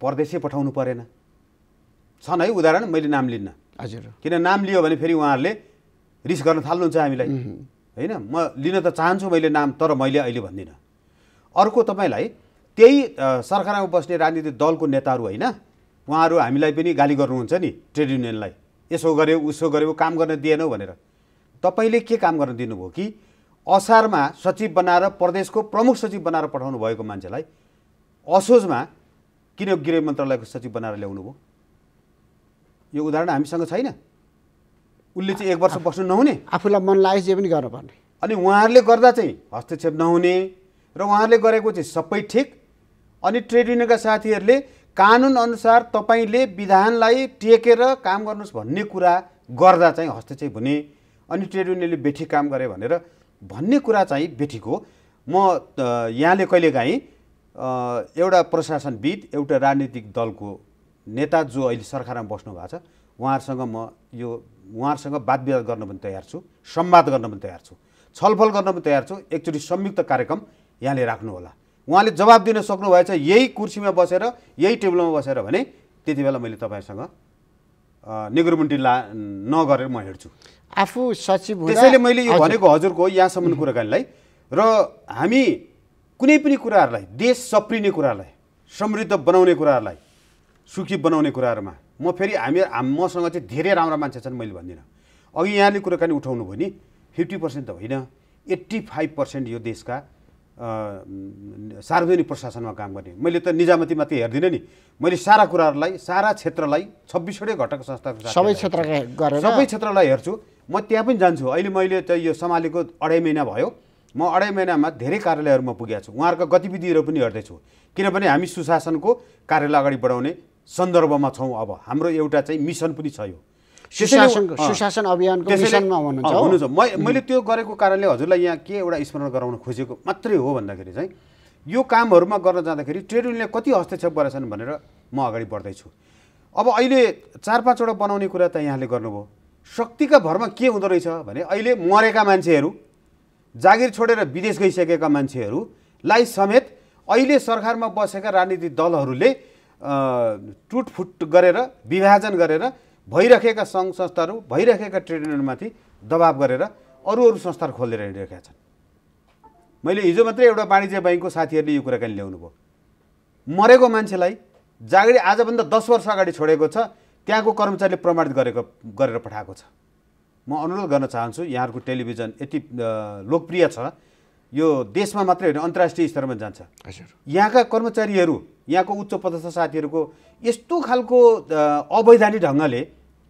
परदेशै पठाउनु परेन छन् है उदाहरण मैले नाम लिन्न हजुर किन नाम लियो भने फेरि उहाँहरूले रिस गर्न थाल्नुहुन्छ हामीलाई होइन म लिन त चाहन्छु मैले नाम तर मैले अहिले भन्दिनँ अर्को तपाईँलाई त्यही सरकारमा बस्ने राजनीतिक दलको नेताहरू होइन उहाँहरू हामीलाई पनि गाली गर्नुहुन्छ नि ट्रेड युनियनलाई यसो गऱ्यो उसो गऱ्यो काम गर्न दिएनौ भनेर तपाईँले के काम गर्न दिनुभयो कि असारमा सचिव बनाएर प्रदेशको प्रमुख सचिव बनाएर पठाउनु भएको मान्छेलाई असोजमा किन गृह मन्त्रालयको सचिव बनाएर ल्याउनु भयो यो उदाहरण हामीसँग छैन उसले चाहिँ एक वर्ष बस्नु नहुने आफूलाई मन लागे जे पनि गर्नुपर्ने अनि उहाँहरूले गर्दा चाहिँ हस्तक्षेप नहुने र उहाँहरूले गरेको चाहिँ सबै ठिक अनि ट्रेड युनियनका साथीहरूले कानुनअनुसार तपाईँले विधानलाई टेकेर काम गर्नुहोस् भन्ने कुरा गर्दा चाहिँ हस्तक्षेप हुने अनि ट्रेड युनियनले बेठी काम गरे भनेर भन्ने कुरा चाहिँ बेठीको म यहाँले कहिलेकाहीँ एउटा प्रशासनविद एउटा राजनीतिक दलको नेता जो अहिले सरकारमा बस्नु भएको छ उहाँहरूसँग म यो उहाँहरूसँग वाद विवाद गर्न पनि तयार छु संवाद गर्न पनि तयार छु छलफल गर्न पनि तयार छु एकचोटि संयुक्त कार्यक्रम यहाँले राख्नुहोला उहाँले जवाब दिन सक्नुभएछ यही कुर्सीमा बसेर यही टेबलमा बसेर भने त्यति बेला मैले तपाईँसँग निगरमुन्टी ला नगरेर म हेर्छु आफू सचिव त्यसैले मैले यो भनेको हजुरको यहाँसम्म कुराकानीलाई र हामी कुनै पनि कुराहरूलाई देश सप्रिने कुरालाई समृद्ध बनाउने कुराहरूलाई सुखी बनाउने कुराहरूमा म फेरि हामी मसँग चाहिँ धेरै राम्रा मान्छे छन् मैले भन्दिनँ अघि यहाँले कुराकानी उठाउनु भयो नि फिफ्टी पर्सेन्ट त होइन एट्टी फाइभ पर्सेन्ट यो देशका सार्वजनिक प्रशासनमा काम गर्ने मैले त निजामती मात्रै हेर्दिनँ नि मैले सारा कुराहरूलाई सारा क्षेत्रलाई छब्बिसवटै घटक संस्था सबै क्षेत्र सबै क्षेत्रलाई हेर्छु म त्यहाँ पनि जान्छु अहिले मैले त यो सम्हालेको अढाई महिना भयो म अढाई महिनामा धेरै कार्यालयहरूमा पुगेको छु उहाँहरूको गतिविधिहरू पनि हेर्दैछु किनभने हामी सुशासनको कार्यलाई अगाडि बढाउने सन्दर्भमा छौँ अब हाम्रो एउटा चाहिँ मिसन पनि छ यो सुशासन अभियानको हुनुहुन्छ मैले त्यो गरेको कारणले हजुरलाई यहाँ के एउटा स्मरण गराउन खोजेको मात्रै हो भन्दाखेरि चाहिँ यो कामहरूमा गर्न जाँदाखेरि ट्रेड युनियनले कति हस्तक्षेप गरेछन् भनेर म अगाडि बढ्दैछु अब अहिले चार पाँचवटा बनाउने कुरा त यहाँले गर्नुभयो शक्तिका भरमा के हुँदो रहेछ भने अहिले मरेका मान्छेहरू जागिर छोडेर विदेश गइसकेका मान्छेहरूलाई समेत अहिले सरकारमा बसेका राजनीतिक दलहरूले टुटफुट गरेर विभाजन गरेर भइरहेका सङ्घ संस्थाहरू भइरहेका ट्रेड युनियनमाथि दबाब गरेर अरू अरू संस्थाहरू खोलेर हिँडिरहेका छन् मैले हिजो मात्रै एउटा वाणिज्य ब्याङ्कको साथीहरूले यो कुराकानी ल्याउनु भयो मरेको मान्छेलाई जागिर आजभन्दा दस वर्ष अगाडि छोडेको छ त्यहाँको कर्मचारीले प्रमाणित गरेको गरेर पठाएको छ म अनुरोध गर्न चाहन्छु यहाँहरूको टेलिभिजन यति लोकप्रिय छ यो देशमा मात्रै होइन अन्तर्राष्ट्रिय स्तरमा जान्छ यहाँका कर्मचारीहरू यहाँको उच्च पदस्थ साथीहरूको यस्तो खालको अवैधानिक ढङ्गले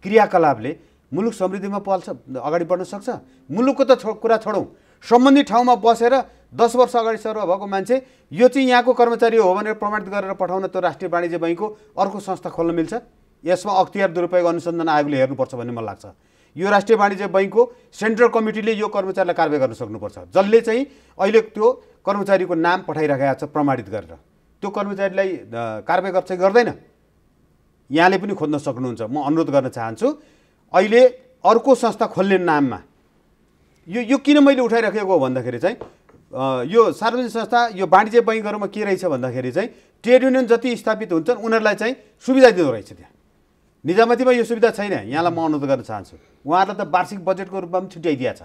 क्रियाकलापले मुलुक समृद्धिमा पल्छ अगाडि बढ्न सक्छ मुलुकको त छो कुरा छोडौँ सम्बन्धित ठाउँमा बसेर दस वर्ष अगाडि सर्व भएको मान्छे यो चाहिँ यहाँको कर्मचारी हो भनेर प्रमाणित गरेर पठाउन त राष्ट्रिय वाणिज्य बैङ्कको अर्को संस्था खोल्न मिल्छ यसमा अख्तियार दुरुपयोग अनुसन्धान आयोगले हेर्नुपर्छ भन्ने मलाई लाग्छ यो राष्ट्रिय वाणिज्य बैङ्कको सेन्ट्रल कमिटीले यो कर्मचारीलाई कारवाही गर्न सक्नुपर्छ जसले चाहिँ अहिले त्यो कर्मचारीको नाम पठाइरहेको छ प्रमाणित गरेर त्यो कर्मचारीलाई कारवाही गर्छ गर्दैन यहाँले पनि खोज्न सक्नुहुन्छ म अनुरोध गर्न चाहन्छु अहिले अर्को संस्था खोल्ने नाममा यो यो किन मैले उठाइराखेको हो भन्दाखेरि चाहिँ यो सार्वजनिक संस्था यो वाणिज्य बैङ्कहरूमा के रहेछ भन्दाखेरि चाहिँ ट्रेड युनियन जति स्थापित हुन्छन् उनीहरूलाई चाहिँ सुविधा दिँदो रहेछ त्यहाँ निजामतीमा यो सुविधा छैन यहाँलाई म अनुरोध गर्न चाहन्छु उहाँहरूलाई त वार्षिक बजेटको रूपमा पनि छुट्याइदिया छ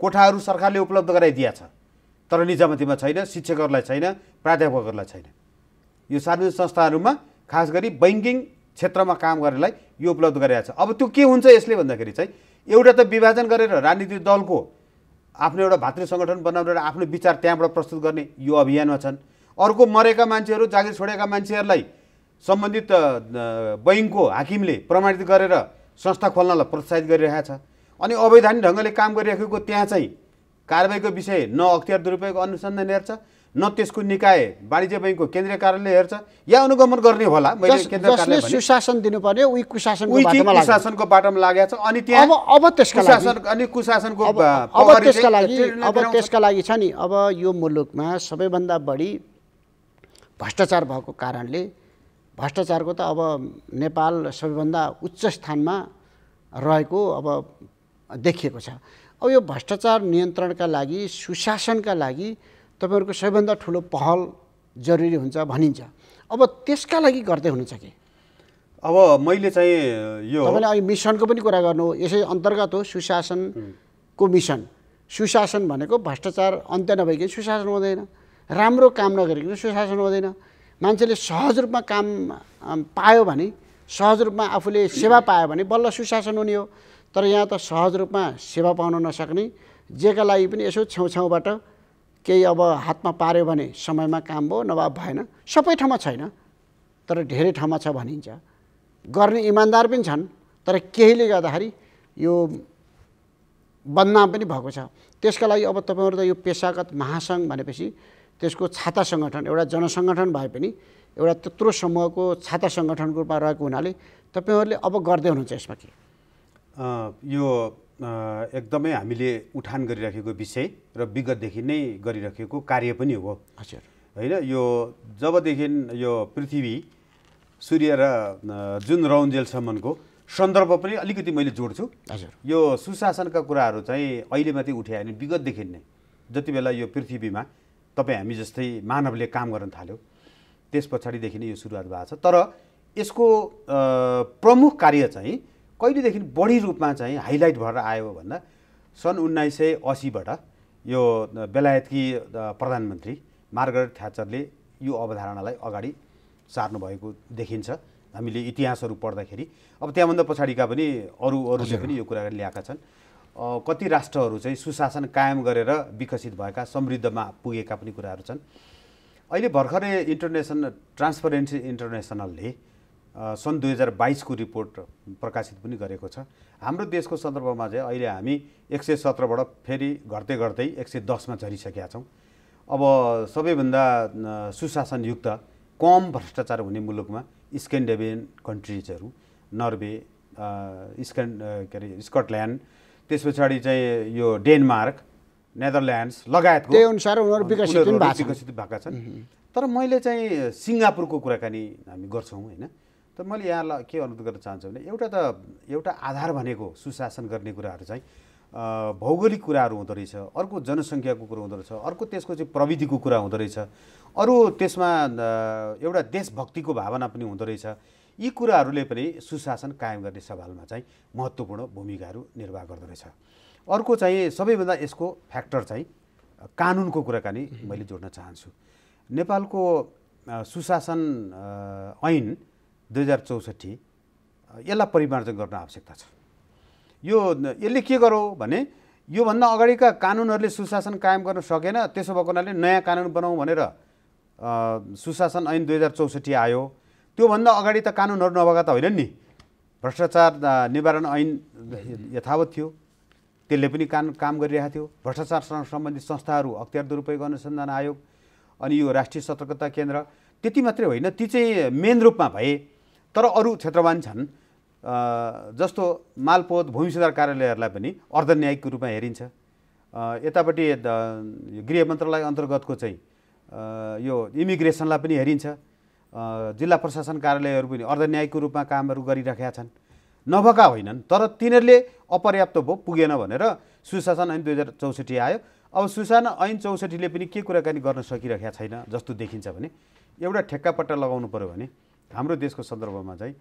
कोठाहरू सरकारले उपलब्ध गराइदिया छ तर निजामतीमा छैन शिक्षकहरूलाई छैन प्राध्यापकहरूलाई छैन यो सार्वजनिक संस्थाहरूमा खास गरी बैङ्किङ क्षेत्रमा काम गर्नेलाई यो उपलब्ध गराएको छ अब त्यो के हुन्छ यसले भन्दाखेरि चाहिँ एउटा त विभाजन गरेर राजनीतिक दलको आफ्नो एउटा भातृ सङ्गठन बनाउने र आफ्नो विचार त्यहाँबाट प्रस्तुत गर्ने यो अभियानमा छन् अर्को मरेका मान्छेहरू जागिर छोडेका मान्छेहरूलाई सम्बन्धित बैङ्कको हाकिमले प्रमाणित गरेर संस्था खोल्नलाई प्रोत्साहित छ अनि अवैधानिक ढङ्गले काम गरिराखेको त्यहाँ चाहिँ कारवाहीको विषय न अख्तियार दुरुपयोग अनुसन्धान हेर्छ न त्यसको निकाय वाणिज्य बैङ्कको केन्द्रीय कार्यालय हेर्छ या अनुगमन गर्ने होला सुशासन दिनुपर्ने उही कुशासनको बाटोमा लागेको छ अनि त्यहाँ अब अनि कुशासनको अब त्यसका लागि अब त्यसका लागि छ नि अब यो मुलुकमा सबैभन्दा बढी भ्रष्टाचार भएको कारणले भ्रष्टाचारको त अब नेपाल सबैभन्दा उच्च स्थानमा रहेको अब देखिएको छ अब यो भ्रष्टाचार नियन्त्रणका लागि सुशासनका लागि तपाईँहरूको सबैभन्दा ठुलो पहल जरुरी हुन्छ भनिन्छ अब त्यसका लागि गर्दै हुनुहुन्छ कि अब मैले चाहिँ यो तपाईँले अहिले मिसनको पनि कुरा गर्नु यसै अन्तर्गत हो सुशासनको मिसन सुशासन भनेको भ्रष्टाचार अन्त्य नभइकन सुशासन हुँदैन राम्रो काम नगरिकन सुशासन हुँदैन मान्छेले सहज रूपमा काम पायो भने सहज रूपमा आफूले सेवा पायो भने बल्ल सुशासन हुने हो तर यहाँ त सहज रूपमा सेवा पाउन नसक्ने जेका लागि पनि यसो छेउछाउबाट केही अब हातमा पार्यो भने समयमा काम भयो नभए भएन सबै ठाउँमा छैन तर धेरै ठाउँमा छ भनिन्छ गर्ने इमान्दार पनि छन् तर केहीले गर्दाखेरि यो बदनाम पनि भएको छ त्यसका लागि अब तपाईँहरू त यो पेसागत महासङ्घ भनेपछि त्यसको छाता सङ्गठन एउटा जनसङ्गठन भए पनि एउटा त्यत्रो समूहको छाता सङ्गठनको रूपमा रहेको हुनाले तपाईँहरूले अब गर्दै हुनुहुन्छ यसमा के यो एकदमै हामीले उठान गरिराखेको विषय र विगतदेखि नै गरिराखेको कार्य पनि हो हजुर होइन यो जबदेखि यो पृथ्वी सूर्य र जुन रौन्जेलसम्मको सन्दर्भ पनि अलिकति मैले जोड्छु हजुर यो सुशासनका कुराहरू चाहिँ अहिले मात्रै उठे होइन विगतदेखि नै जति बेला यो पृथ्वीमा तपाईँ हामी जस्तै मानवले काम गर्न थाल्यो त्यस पछाडिदेखि नै यो सुरुवात भएको छ तर यसको प्रमुख कार्य चाहिँ कहिलेदेखि बढी रूपमा चाहिँ हाइलाइट भएर आयो भन्दा सन् उन्नाइस सय असीबाट यो बेलायतकी प्रधानमन्त्री मार्गरेट थ्याचरले यो अवधारणालाई अगाडि सार्नुभएको देखिन्छ हामीले इतिहासहरू पढ्दाखेरि अब त्यहाँभन्दा पछाडिका पनि अरू अरूले पनि यो कुराहरू ल्याएका छन् कति राष्ट्रहरू चाहिँ सुशासन कायम गरेर विकसित भएका समृद्धमा पुगेका पनि कुराहरू छन् अहिले भर्खरै इन्टरनेसनल ट्रान्सपरेन्सी इन्टरनेसनलले सन् दुई हजार बाइसको रिपोर्ट प्रकाशित पनि गरेको छ हाम्रो देशको सन्दर्भमा चाहिँ अहिले हामी एक सय सत्रबाट फेरि घट्दै घट्दै एक सय दसमा झरिसकेका छौँ अब सबैभन्दा सुशासनयुक्त कम भ्रष्टाचार हुने मुलुकमा स्क्यान्डेभियन कन्ट्रिजहरू नर्वे स्क्यान्ड के अरे स्कटल्यान्ड त्यस पछाडि चाहिँ यो डेनमार्क नेदरल्यान्ड्स लगायतको त्यही अनुसार उनीहरू विकसित विकसित भएका छन् तर मैले चाहिँ सिङ्गापुरको कुराकानी हामी गर्छौँ होइन त मैले यहाँलाई के अनुरोध गर्न चाहन्छु भने एउटा त एउटा आधार भनेको सुशासन गर्ने कुराहरू चाहिँ भौगोलिक कुराहरू हुँदो रहेछ अर्को जनसङ्ख्याको कुरो हुँदो रहेछ अर्को त्यसको चाहिँ प्रविधिको कुरा हुँदो रहेछ अरू त्यसमा एउटा देशभक्तिको भावना पनि हुँदो रहेछ यी कुराहरूले पनि सुशासन कायम गर्ने सवालमा चाहिँ महत्त्वपूर्ण भूमिकाहरू निर्वाह गर्दोरहेछ अर्को चाहिँ सबैभन्दा यसको फ्याक्टर चाहिँ कानुनको कुराकानी मैले जोड्न चाहन्छु नेपालको सुशासन ऐन दुई हजार चौसठी यसलाई परिमार्जन गर्न आवश्यकता छ यो यसले के गरौँ भने योभन्दा अगाडिका कानुनहरूले सुशासन कायम गर्न सकेन त्यसो भएको हुनाले नयाँ कानुन बनाऊ भनेर सुशासन ऐन दुई हजार चौसठी आयो त्योभन्दा अगाडि त कानुनहरू नभएका त होइनन् नि भ्रष्टाचार निवारण ऐन यथावत थियो त्यसले पनि कान काम गरिरहेको थियो भ्रष्टाचारसँग सम्बन्धित संस्थाहरू अख्तियार दुरुपयोग अनुसन्धान आयोग अनि यो राष्ट्रिय सतर्कता केन्द्र त्यति मात्रै होइन ती चाहिँ मेन रूपमा भए तर अरू क्षेत्रवान छन् जस्तो मालपोत भूमि सुधार कार्यालयहरूलाई पनि अर्धन्यायिकको रूपमा हेरिन्छ यतापट्टि गृह मन्त्रालय अन्तर्गतको चाहिँ यो इमिग्रेसनलाई पनि हेरिन्छ जिल्ला प्रशासन कार्यालयहरू पनि अर्धन्यायिकको रूपमा कामहरू गरिराखेका छन् नभएका होइनन् तर तिनीहरूले अपर्याप्त भयो पुगेन भनेर सुशासन ऐन दुई हजार चौसठी आयो अब सुशासन ऐन चौसठीले पनि के कुराकानी गर्न सकिरहेका छैन जस्तो देखिन्छ भने एउटा ठेक्कापट्टा लगाउनु पऱ्यो भने हाम्रो देशको सन्दर्भमा चाहिँ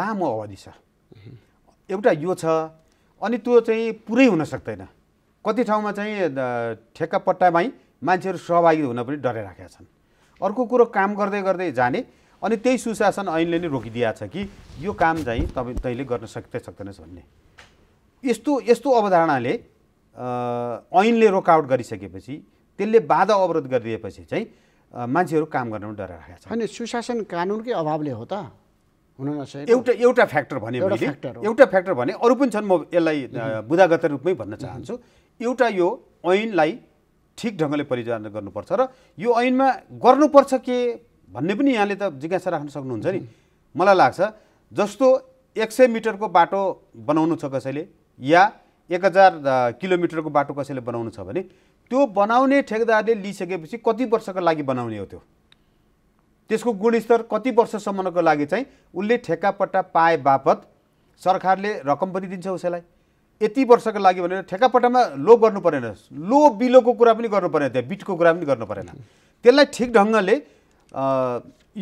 लामो अवधि छ एउटा यो छ अनि त्यो चाहिँ पुरै हुन सक्दैन कति ठाउँमा चाहिँ ठेक्कापट्टामै मान्छेहरू सहभागी हुन पनि डराइराखेका छन् अर्को कुरो काम गर्दै गर्दै जाने अनि त्यही सुशासन ऐनले नै रोकिदिया छ कि यो काम चाहिँ तपाईँ तैँले गर्न सक्दै सक्दैनस् भन्ने यस्तो यस्तो अवधारणाले ऐनले रोकआउट गरिसकेपछि त्यसले बाधा अवरोध गरिदिएपछि चाहिँ मान्छेहरू काम गर्न गर्नमा डराइरहेका छ अनि सुशासन कानुनकै अभावले हो त हुन नसके एउटा एउटा फ्याक्टर भने एउटा फ्याक्टर भने अरू पनि छन् म यसलाई बुदागत रूपमै भन्न चाहन्छु एउटा यो ऐनलाई ठिक ढङ्गले परिचालन गर्नुपर्छ र यो ऐनमा गर्नुपर्छ के भन्ने पनि यहाँले त जिज्ञासा राख्न सक्नुहुन्छ नि मलाई लाग्छ जस्तो एक सय मिटरको बाटो बनाउनु छ कसैले या एक हजार किलोमिटरको बाटो कसैले बनाउनु छ भने त्यो बनाउने ठेकदारले लिइसकेपछि कति वर्षको लागि बनाउने हो त्यो त्यसको गुणस्तर कति वर्षसम्मको लागि चाहिँ उसले ठेक्कापट्टा पाए बापत सरकारले रकम पनि दिन्छ उसैलाई यति वर्षको लागि भनेर ठेकापट्टामा लो गर्नु परेन लो बिलोको कुरा पनि गर्नु परेन त्यहाँ बिटको कुरा पनि गर्नु परेन त्यसलाई ठिक ढङ्गले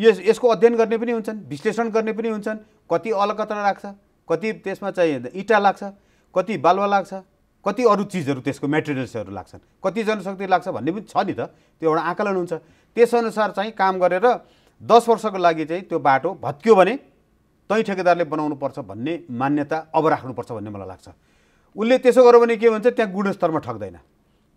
यस यसको अध्ययन गर्ने पनि हुन्छन् विश्लेषण गर्ने पनि हुन्छन् कति अलकत्र राख्छ कति त्यसमा चाहिँ इँटा लाग्छ कति बालुवा लाग्छ कति अरू चिजहरू त्यसको मेटेरियल्सहरू लाग्छन् कति जनशक्ति लाग्छ भन्ने पनि छ नि त त्यो एउटा आकलन हुन्छ त्यसअनुसार चाहिँ काम गरेर दस वर्षको लागि चाहिँ त्यो बाटो भत्क्यो भने तै ठेकेदारले बनाउनुपर्छ भन्ने मान्यता अब राख्नुपर्छ भन्ने मलाई लाग्छ उसले त्यसो गर्यो भने के भन्छ त्यहाँ गुणस्तरमा ठग्दैन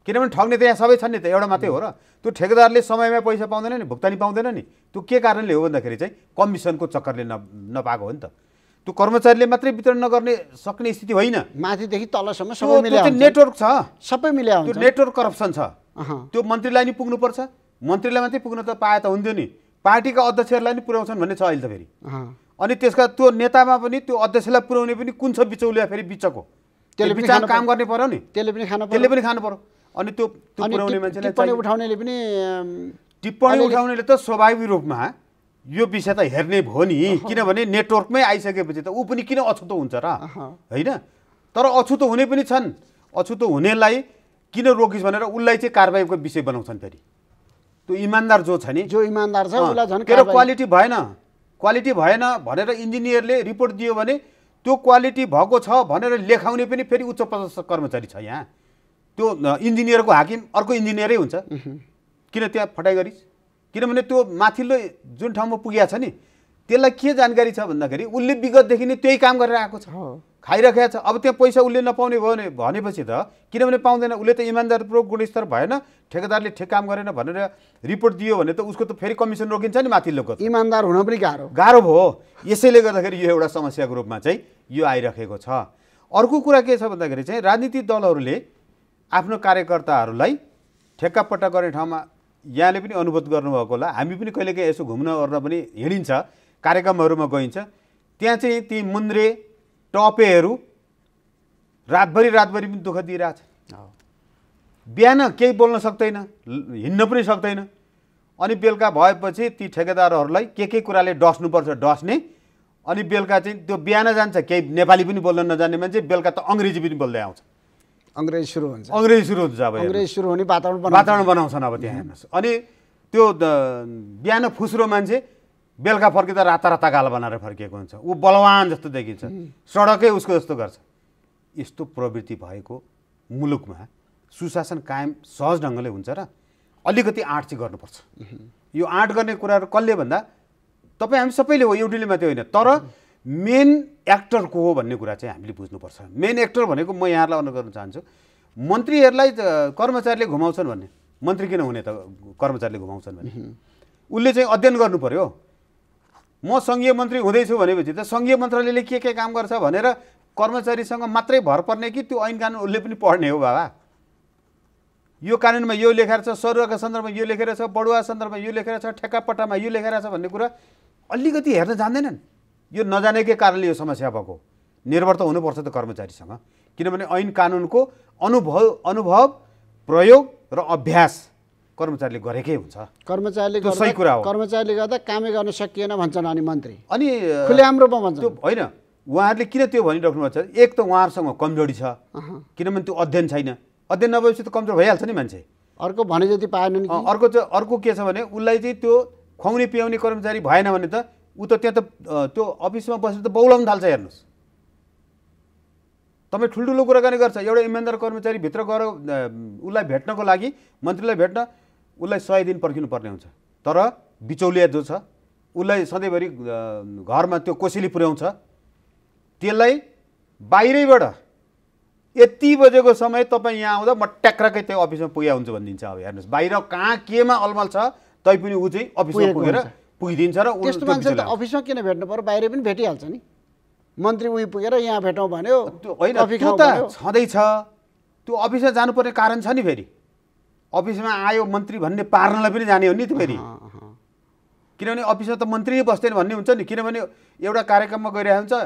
किनभने ठग्ने त यहाँ सबै छन् नि त एउटा मात्रै हो र त्यो ठेकेदारले समयमा पैसा पाउँदैन नि भुक्तानी पाउँदैन नि त्यो के कारणले हो भन्दाखेरि चाहिँ कमिसनको चक्करले न नपाएको हो नि त त्यो कर्मचारीले मात्रै वितरण नगर्ने सक्ने स्थिति होइन माथिदेखि तलसम्म सबै नेटवर्क छ सबै मिल्या त्यो नेटवर्क करप्सन छ त्यो मन्त्रीलाई नि पुग्नुपर्छ मन्त्रीलाई मात्रै पुग्न त पाए त हुन्थ्यो नि पार्टीका अध्यक्षहरूलाई नि पुर्याउँछन् भन्ने छ अहिले त फेरि अनि त्यसका त्यो नेतामा पनि त्यो अध्यक्षलाई पुर्याउने पनि कुन छ बिचौलिया फेरि बिचको त्यसले काम गर्ने पऱ्यो नि त्यसले पनि खानु त्यसले पनि खानु पर्यो अनि त्यो त्यो मान्छेले टिप्पणी उठाउनेले पनि टिप्पणी उठाउनेले त स्वाभाविक रूपमा यो विषय त हेर्ने भयो नि किनभने नेटवर्कमै आइसकेपछि त ऊ पनि किन अछुतो हुन्छ र होइन तर अछुतो हुने पनि छन् अछुतो हुनेलाई किन रोकिस् भनेर उसलाई चाहिँ कारवाहीको विषय बनाउँछन् फेरि त्यो इमान्दार जो छ नि जो इमान्दार छ उसलाई झन् क्वालिटी भएन क्वालिटी भएन भनेर इन्जिनियरले रिपोर्ट दियो भने त्यो क्वालिटी भएको छ भनेर लेखाउने पनि फेरि उच्च पदस्थ कर्मचारी छ यहाँ त्यो इन्जिनियरको हाकिम अर्को इन्जिनियरै हुन्छ किन त्यहाँ फटाइ गरिस् किनभने त्यो माथिल्लो जुन ठाउँमा पुगेको छ नि त्यसलाई के जानकारी छ भन्दाखेरि उसले विगतदेखि नै त्यही काम गरेर आएको छ खाइरहेको छ अब त्यहाँ पैसा उसले नपाउने भयो भने भनेपछि त किनभने पाउँदैन उसले त इमान्दारपूर्वक गुणस्तर भएन ठेकेदारले ठेक काम गरेन भनेर रिपोर्ट दियो भने त उसको त फेरि कमिसन रोकिन्छ नि माथिल्लोको इमान्दार हुन पनि गाह्रो गाह्रो भयो यसैले गर्दाखेरि यो एउटा समस्याको रूपमा चाहिँ यो आइरहेको छ अर्को कुरा के छ भन्दाखेरि चाहिँ राजनीतिक दलहरूले आफ्नो कार्यकर्ताहरूलाई ठेक्कापट्टा गर्ने ठाउँमा यहाँले पनि अनुभूत गर्नुभएको होला हामी पनि कहिलेकाहीँ यसो घुम्न ओर्न पनि हिँडिन्छ कार्यक्रमहरूमा गइन्छ त्यहाँ चाहिँ ती मुन्द्रे टपेहरू रातभरि रातभरि पनि दुःख दिइरहेछ बिहान केही बोल्न सक्दैन हिँड्न पनि सक्दैन अनि बेलुका भएपछि ती ठेकेदारहरूलाई के के कुराले डस्नुपर्छ डस्ने अनि बेलुका चाहिँ त्यो बिहान जान्छ केही नेपाली पनि बोल्न नजान्ने मान्छे बेलुका त अङ्ग्रेजी पनि बोल्दै आउँछ अङ्ग्रेजी सुरु हुन्छ अङ्ग्रेजी सुरु हुन्छ अब अङ्ग्रेजी सुरु हुने वातावरण वातावरण बनाउँछन् अब त्यहाँ हेर्नुहोस् अनि त्यो बिहान फुस्रो मान्छे बेलुका फर्किँदा राता राता गाल बनाएर फर्किएको हुन्छ ऊ बलवान जस्तो देखिन्छ सडकै उसको जस्तो गर्छ यस्तो प्रवृत्ति भएको मुलुकमा सुशासन कायम सहज ढङ्गले हुन्छ र अलिकति आँट चाहिँ गर्नुपर्छ यो आँट गर्ने कुराहरू कसले भन्दा तपाईँ हामी सबैले हो एउटीले मात्रै होइन तर मेन एक्टर को हो भन्ने कुरा चाहिँ हामीले बुझ्नुपर्छ मेन एक्टर भनेको म यहाँहरूलाई अनुरोध गर्न चाहन्छु मन्त्रीहरूलाई कर्मचारीले घुमाउँछन् भन्ने मन्त्री किन हुने त कर्मचारीले घुमाउँछन् भने उसले चाहिँ अध्ययन गर्नु पऱ्यो म सङ्घीय मन्त्री हुँदैछु भनेपछि त सङ्घीय मन्त्रालयले के के काम गर्छ भनेर कर्मचारीसँग मात्रै भर पर्ने कि त्यो ऐन कानुन उसले पनि पढ्ने हो बाबा यो कानुनमा यो लेखेर छ सरुवाका सन्दर्भमा यो लेखेर छ बडुवा सन्दर्भमा यो लेखेर छ ठेक्कापट्टामा यो लेखेर छ भन्ने कुरा अलिकति हेर्न जान्दैनन् यो नजानेकै कारणले यो समस्या भएको निर्भर त हुनुपर्छ त कर्मचारीसँग किनभने ऐन कानुनको अनुभव अनुभव प्रयोग र अभ्यास कर्मचारीले गरेकै हुन्छ कर्मचारीले सही कुरा हो कर्मचारीले गर्दा कामै गर्न सकिएन भन्छन् अनि मन्त्री अनि खुलेआम रूपमा भन्छ त्यो होइन उहाँहरूले किन त्यो भएको छ एक त उहाँहरूसँग कमजोरी छ किनभने त्यो अध्ययन छैन अध्ययन नभएपछि त कमजोर भइहाल्छ नि मान्छे अर्को भने जति पाएन अर्को चाहिँ अर्को के छ भने उसलाई चाहिँ त्यो खुवाउने पियाउने कर्मचारी भएन भने त ऊ त त्यहाँ त त्यो अफिसमा बसेर त बौलाउनु थाल्छ हेर्नुहोस् तपाईँ ठुल्ठुलो कुराकानी गर्छ एउटा इमान्दार कर्मचारी भित्र गएर उसलाई भेट्नको लागि मन्त्रीलाई भेट्न उसलाई सय दिन पर्खिनु पर्ने हुन्छ तर बिचौलिया जो छ उसलाई सधैँभरि घरमा त्यो कोसेली पुर्याउँछ त्यसलाई बाहिरैबाट यति बजेको समय तपाईँ यहाँ आउँदा म ट्याक्राकै त्यो अफिसमा पुग्या हुन्छ भनिदिन्छ अब हेर्नुहोस् बाहिर कहाँ केमा अलमल छ तै पनि ऊ चाहिँ अफिसमा पुगेर पुगिदिन्छ र त्यस्तो मान्छे त अफिसमा किन भेट्नु पऱ्यो बाहिर पनि भेटिहाल्छ नि मन्त्री उही पुगेर यहाँ भेटौँ भन्यो त्यो होइन छँदैछ त्यो अफिसमा जानुपर्ने कारण छ नि फेरि अफिसमा आयो मन्त्री भन्ने पार्नलाई पनि जाने हो नि त फेरि किनभने अफिसमा त मन्त्री बस्दैन भन्ने हुन्छ नि किनभने एउटा कार्यक्रममा गइरहेको हुन्छ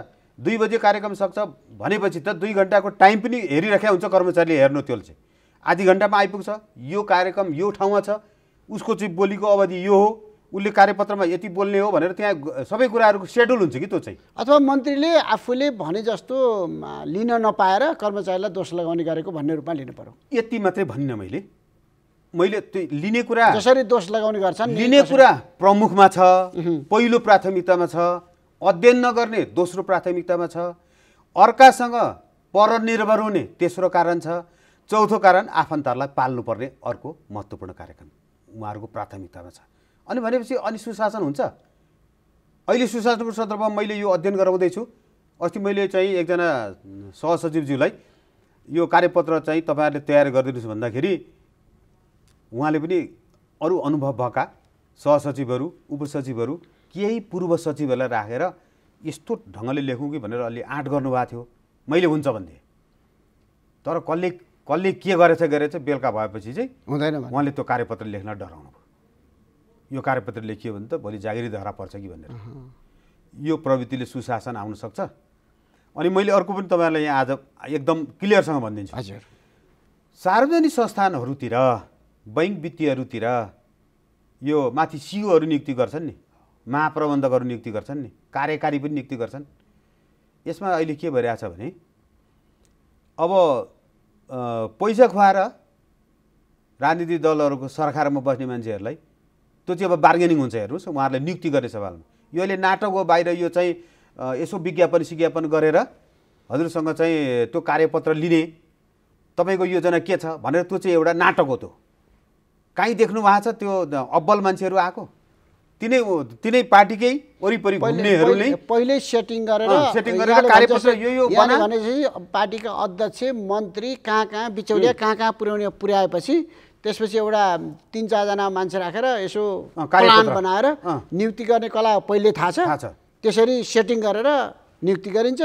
दुई बजी कार्यक्रम सक्छ भनेपछि त दुई घन्टाको टाइम पनि हेरिरहेको हुन्छ कर्मचारीले हेर्नु त्यो चाहिँ आधी घन्टामा आइपुग्छ यो कार्यक्रम यो ठाउँमा छ उसको चाहिँ बोलीको अवधि यो हो उसले कार्यपत्रमा यति बोल्ने हो भनेर त्यहाँ सबै कुराहरूको सेड्युल हुन्छ कि त्यो चाहिँ अथवा मन्त्रीले आफूले भने जस्तो लिन नपाएर कर्मचारीलाई दोष लगाउने गरेको भन्ने रूपमा लिनु पऱ्यो यति मात्रै भनिनँ मैले मैले त्यो लिने कुरा जसरी दोष लगाउने गर्छन् लिने कुरा प्रमुखमा छ पहिलो प्राथमिकतामा छ अध्ययन नगर्ने दोस्रो प्राथमिकतामा छ अर्कासँग परनिर्भर हुने तेस्रो कारण छ चौथो कारण आफन्तहरूलाई पाल्नुपर्ने अर्को महत्त्वपूर्ण कार्यक्रम उहाँहरूको प्राथमिकतामा छ अनि भनेपछि अनि सुशासन हुन्छ अहिले सुशासनको सन्दर्भमा मैले यो अध्ययन गराउँदैछु अस्ति मैले चाहिँ एकजना सहसचिवज्यूलाई यो कार्यपत्र चाहिँ तपाईँहरूले तयार गरिदिनुहोस् भन्दाखेरि उहाँले पनि अरू अनुभव भएका सहसचिवहरू उपसचिवहरू केही पूर्व सचिवहरूलाई राखेर यस्तो ढङ्गले लेखौँ कि भनेर अलि आँट गर्नुभएको थियो मैले हुन्छ भन्थेँ तर कसले कसले के गरेछ गरेछ बेलुका भएपछि चाहिँ हुँदैन उहाँले त्यो कार्यपत्र लेख्न डराउनु भयो यो कार्यपत्र लेखियो भने त भोलि जागिरी धरा पर्छ कि भनेर यो प्रवृत्तिले सुशासन आउन सक्छ अनि मैले अर्को पनि तपाईँहरूलाई यहाँ आज एकदम क्लियरसँग भनिदिन्छु हजुर सार्वजनिक संस्थानहरूतिर बैङ्क वित्तीयहरूतिर यो माथि सिओहरू नियुक्ति गर्छन् नि महाप्रबन्धकहरू नियुक्ति गर्छन् नि कार्यकारी पनि नियुक्ति गर्छन् यसमा अहिले के भइरहेछ भने अब पैसा खुवाएर राजनीतिक दलहरूको सरकारमा बस्ने मान्छेहरूलाई त्यो चाहिँ अब बार्गेनिङ हुन्छ हेर्नुहोस् उहाँहरूले नियुक्ति गर्ने सवालमा यो अहिले नाटक हो बाहिर यो चाहिँ यसो विज्ञापन सिज्ञापन गरेर हजुरसँग चाहिँ त्यो कार्यपत्र लिने तपाईँको योजना के छ भनेर त्यो चाहिँ एउटा नाटक हो त्यो काहीँ देख्नु भएको छ त्यो अब्बल मान्छेहरू आएको तिनै तिनै पार्टीकै वरिपरि घुम्नेहरूले पहिल्यै सेटिङ गरेर सेटिङ गरेर कार्यपत्र यो यो भनेपछि पार्टीका अध्यक्ष मन्त्री कहाँ कहाँ बिचौलिया कहाँ कहाँ पुर्याउने पुर्याएपछि त्यसपछि एउटा तिन चारजना मान्छे राखेर यसो प्लान बनाएर नियुक्ति गर्ने कला पहिले थाहा छ त्यसरी सेटिङ गरेर नियुक्ति गरिन्छ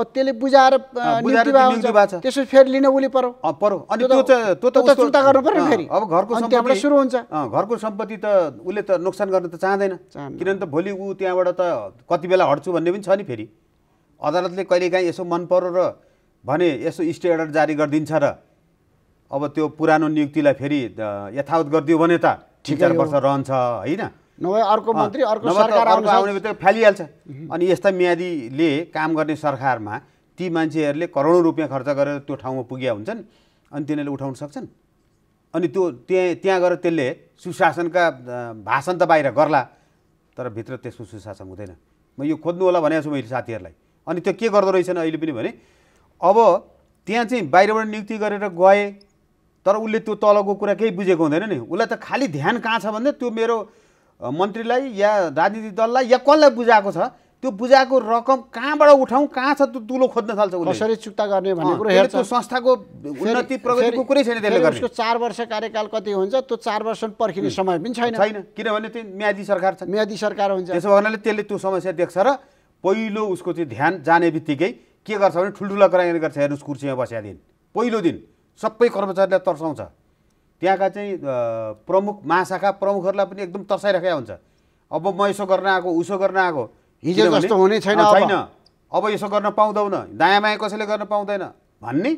अब त्यसले बुझाएर त्यसपछि फेरि लिन उसले अनि त्यो त्यो त गर्नु पर्यो फेरि अब घरको सम्पत्ति सुरु हुन्छ घरको सम्पत्ति त उसले त नोक्सान गर्न त चाहँदैन किनभने त भोलि ऊ त्यहाँबाट त कति बेला हट्छु भन्ने पनि छ नि फेरि अदालतले कहिलेकाहीँ यसो मन परो र भने यसो स्टे अर्डर जारी गरिदिन्छ र अब त्यो पुरानो नियुक्तिलाई फेरि यथावत गरिदियो भने त ठिक चार वर्ष रहन्छ होइन नभए अर्को मन्त्री अर्को सरकार आउने बित्तिकै फालिहाल्छ अनि यस्ता म्यादीले काम गर्ने सरकारमा ती मान्छेहरूले करोडौँ रुपियाँ खर्च गरेर त्यो ठाउँमा पुगिया हुन्छन् अनि तिनीहरूले उठाउन सक्छन् अनि त्यो त्यहाँ त्यहाँ गएर त्यसले सुशासनका भाषण त बाहिर गर्ला तर भित्र त्यसको सुशासन हुँदैन म यो खोज्नु होला भनेको छु मैले साथीहरूलाई अनि त्यो के गर्दो रहेछन् अहिले पनि भने अब त्यहाँ चाहिँ बाहिरबाट नियुक्ति गरेर गए तर उसले त्यो तलको कुरा केही बुझेको हुँदैन नि उसलाई त खालि ध्यान कहाँ छ भन्दा त्यो मेरो मन्त्रीलाई या राजनीतिक दललाई या कसलाई बुझाएको छ त्यो बुझाएको रकम कहाँबाट उठाउँ कहाँ छ त्यो दुलो खोज्न थाल्छ कसरी चुक्ता गर्ने भन्ने कुरो हेर्छ संस्थाको उन्नति प्रगतिको कुरै छैन त्यसले उसको चार वर्ष कार्यकाल कति हुन्छ त्यो चार वर्ष पर्खिने समय पनि छैन छैन किनभने त्यो म्यादी सरकार छ म्यादी सरकार हुन्छ त्यसो भन्नाले त्यसले त्यो समस्या देख्छ र पहिलो उसको चाहिँ ध्यान जाने बित्तिकै के गर्छ भने ठुल्ठुला कुराकानी गर्छ हेर्नुहोस् कुर्सीमा बस्या दिन पहिलो दिन सबै कर्मचारीलाई तर्साउँछ त्यहाँका चाहिँ प्रमुख महाशाखा प्रमुखहरूलाई पनि एकदम तर्साइराखेका हुन्छ अब म यसो गर्न आएको उसो गर्न आएको हिजो जस्तो हुने छैन छैन अब यसो गर्न पाउँदैन दायाँ बायाँ कसैले गर्न पाउँदैन भन्ने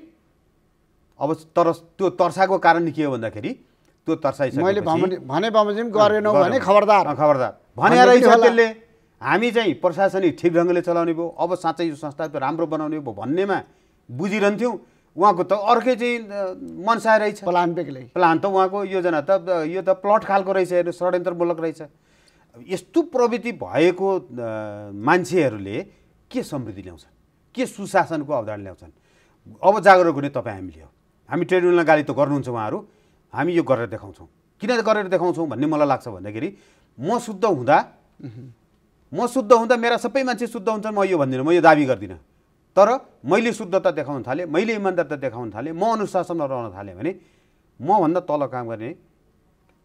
अब तर त्यो तर्साको कारण के हो भन्दाखेरि त्यो तर्साइ मैले भने गरेन भने खबरदार खबरदार भने रहेछ त्यसले हामी चाहिँ प्रशासनिक ठिक ढङ्गले चलाउने भयो अब साँच्चै यो संस्था राम्रो बनाउने भयो भन्नेमा बुझिरहन्थ्यौँ उहाँको त अर्कै चाहिँ मनसाय रहेछ प्लान बेग्लै प्लान त उहाँको योजना त यो त प्लट खालको रहेछ हेर्नु षड्यन्त्रमूलक रहेछ यस्तो प्रवृत्ति भएको मान्छेहरूले के समृद्धि ल्याउँछन् के सुशासनको अवधारणा ल्याउँछन् अब जागरुक हुने तपाईँ हामीले हो हामी ट्रेडमिलमा गाली त गर्नुहुन्छ उहाँहरू हामी यो गरेर देखाउँछौँ किन गरेर देखाउँछौँ भन्ने मलाई लाग्छ भन्दाखेरि म शुद्ध हुँदा म शुद्ध हुँदा मेरा सबै मान्छे शुद्ध हुन्छन् म यो भन्दिनँ म यो दाबी गर्दिनँ तर मैले शुद्धता देखाउन थालेँ मैले इमान्दारता देखाउन थालेँ म अनुशासनमा रहन थालेँ भने मभन्दा तल काम गर्ने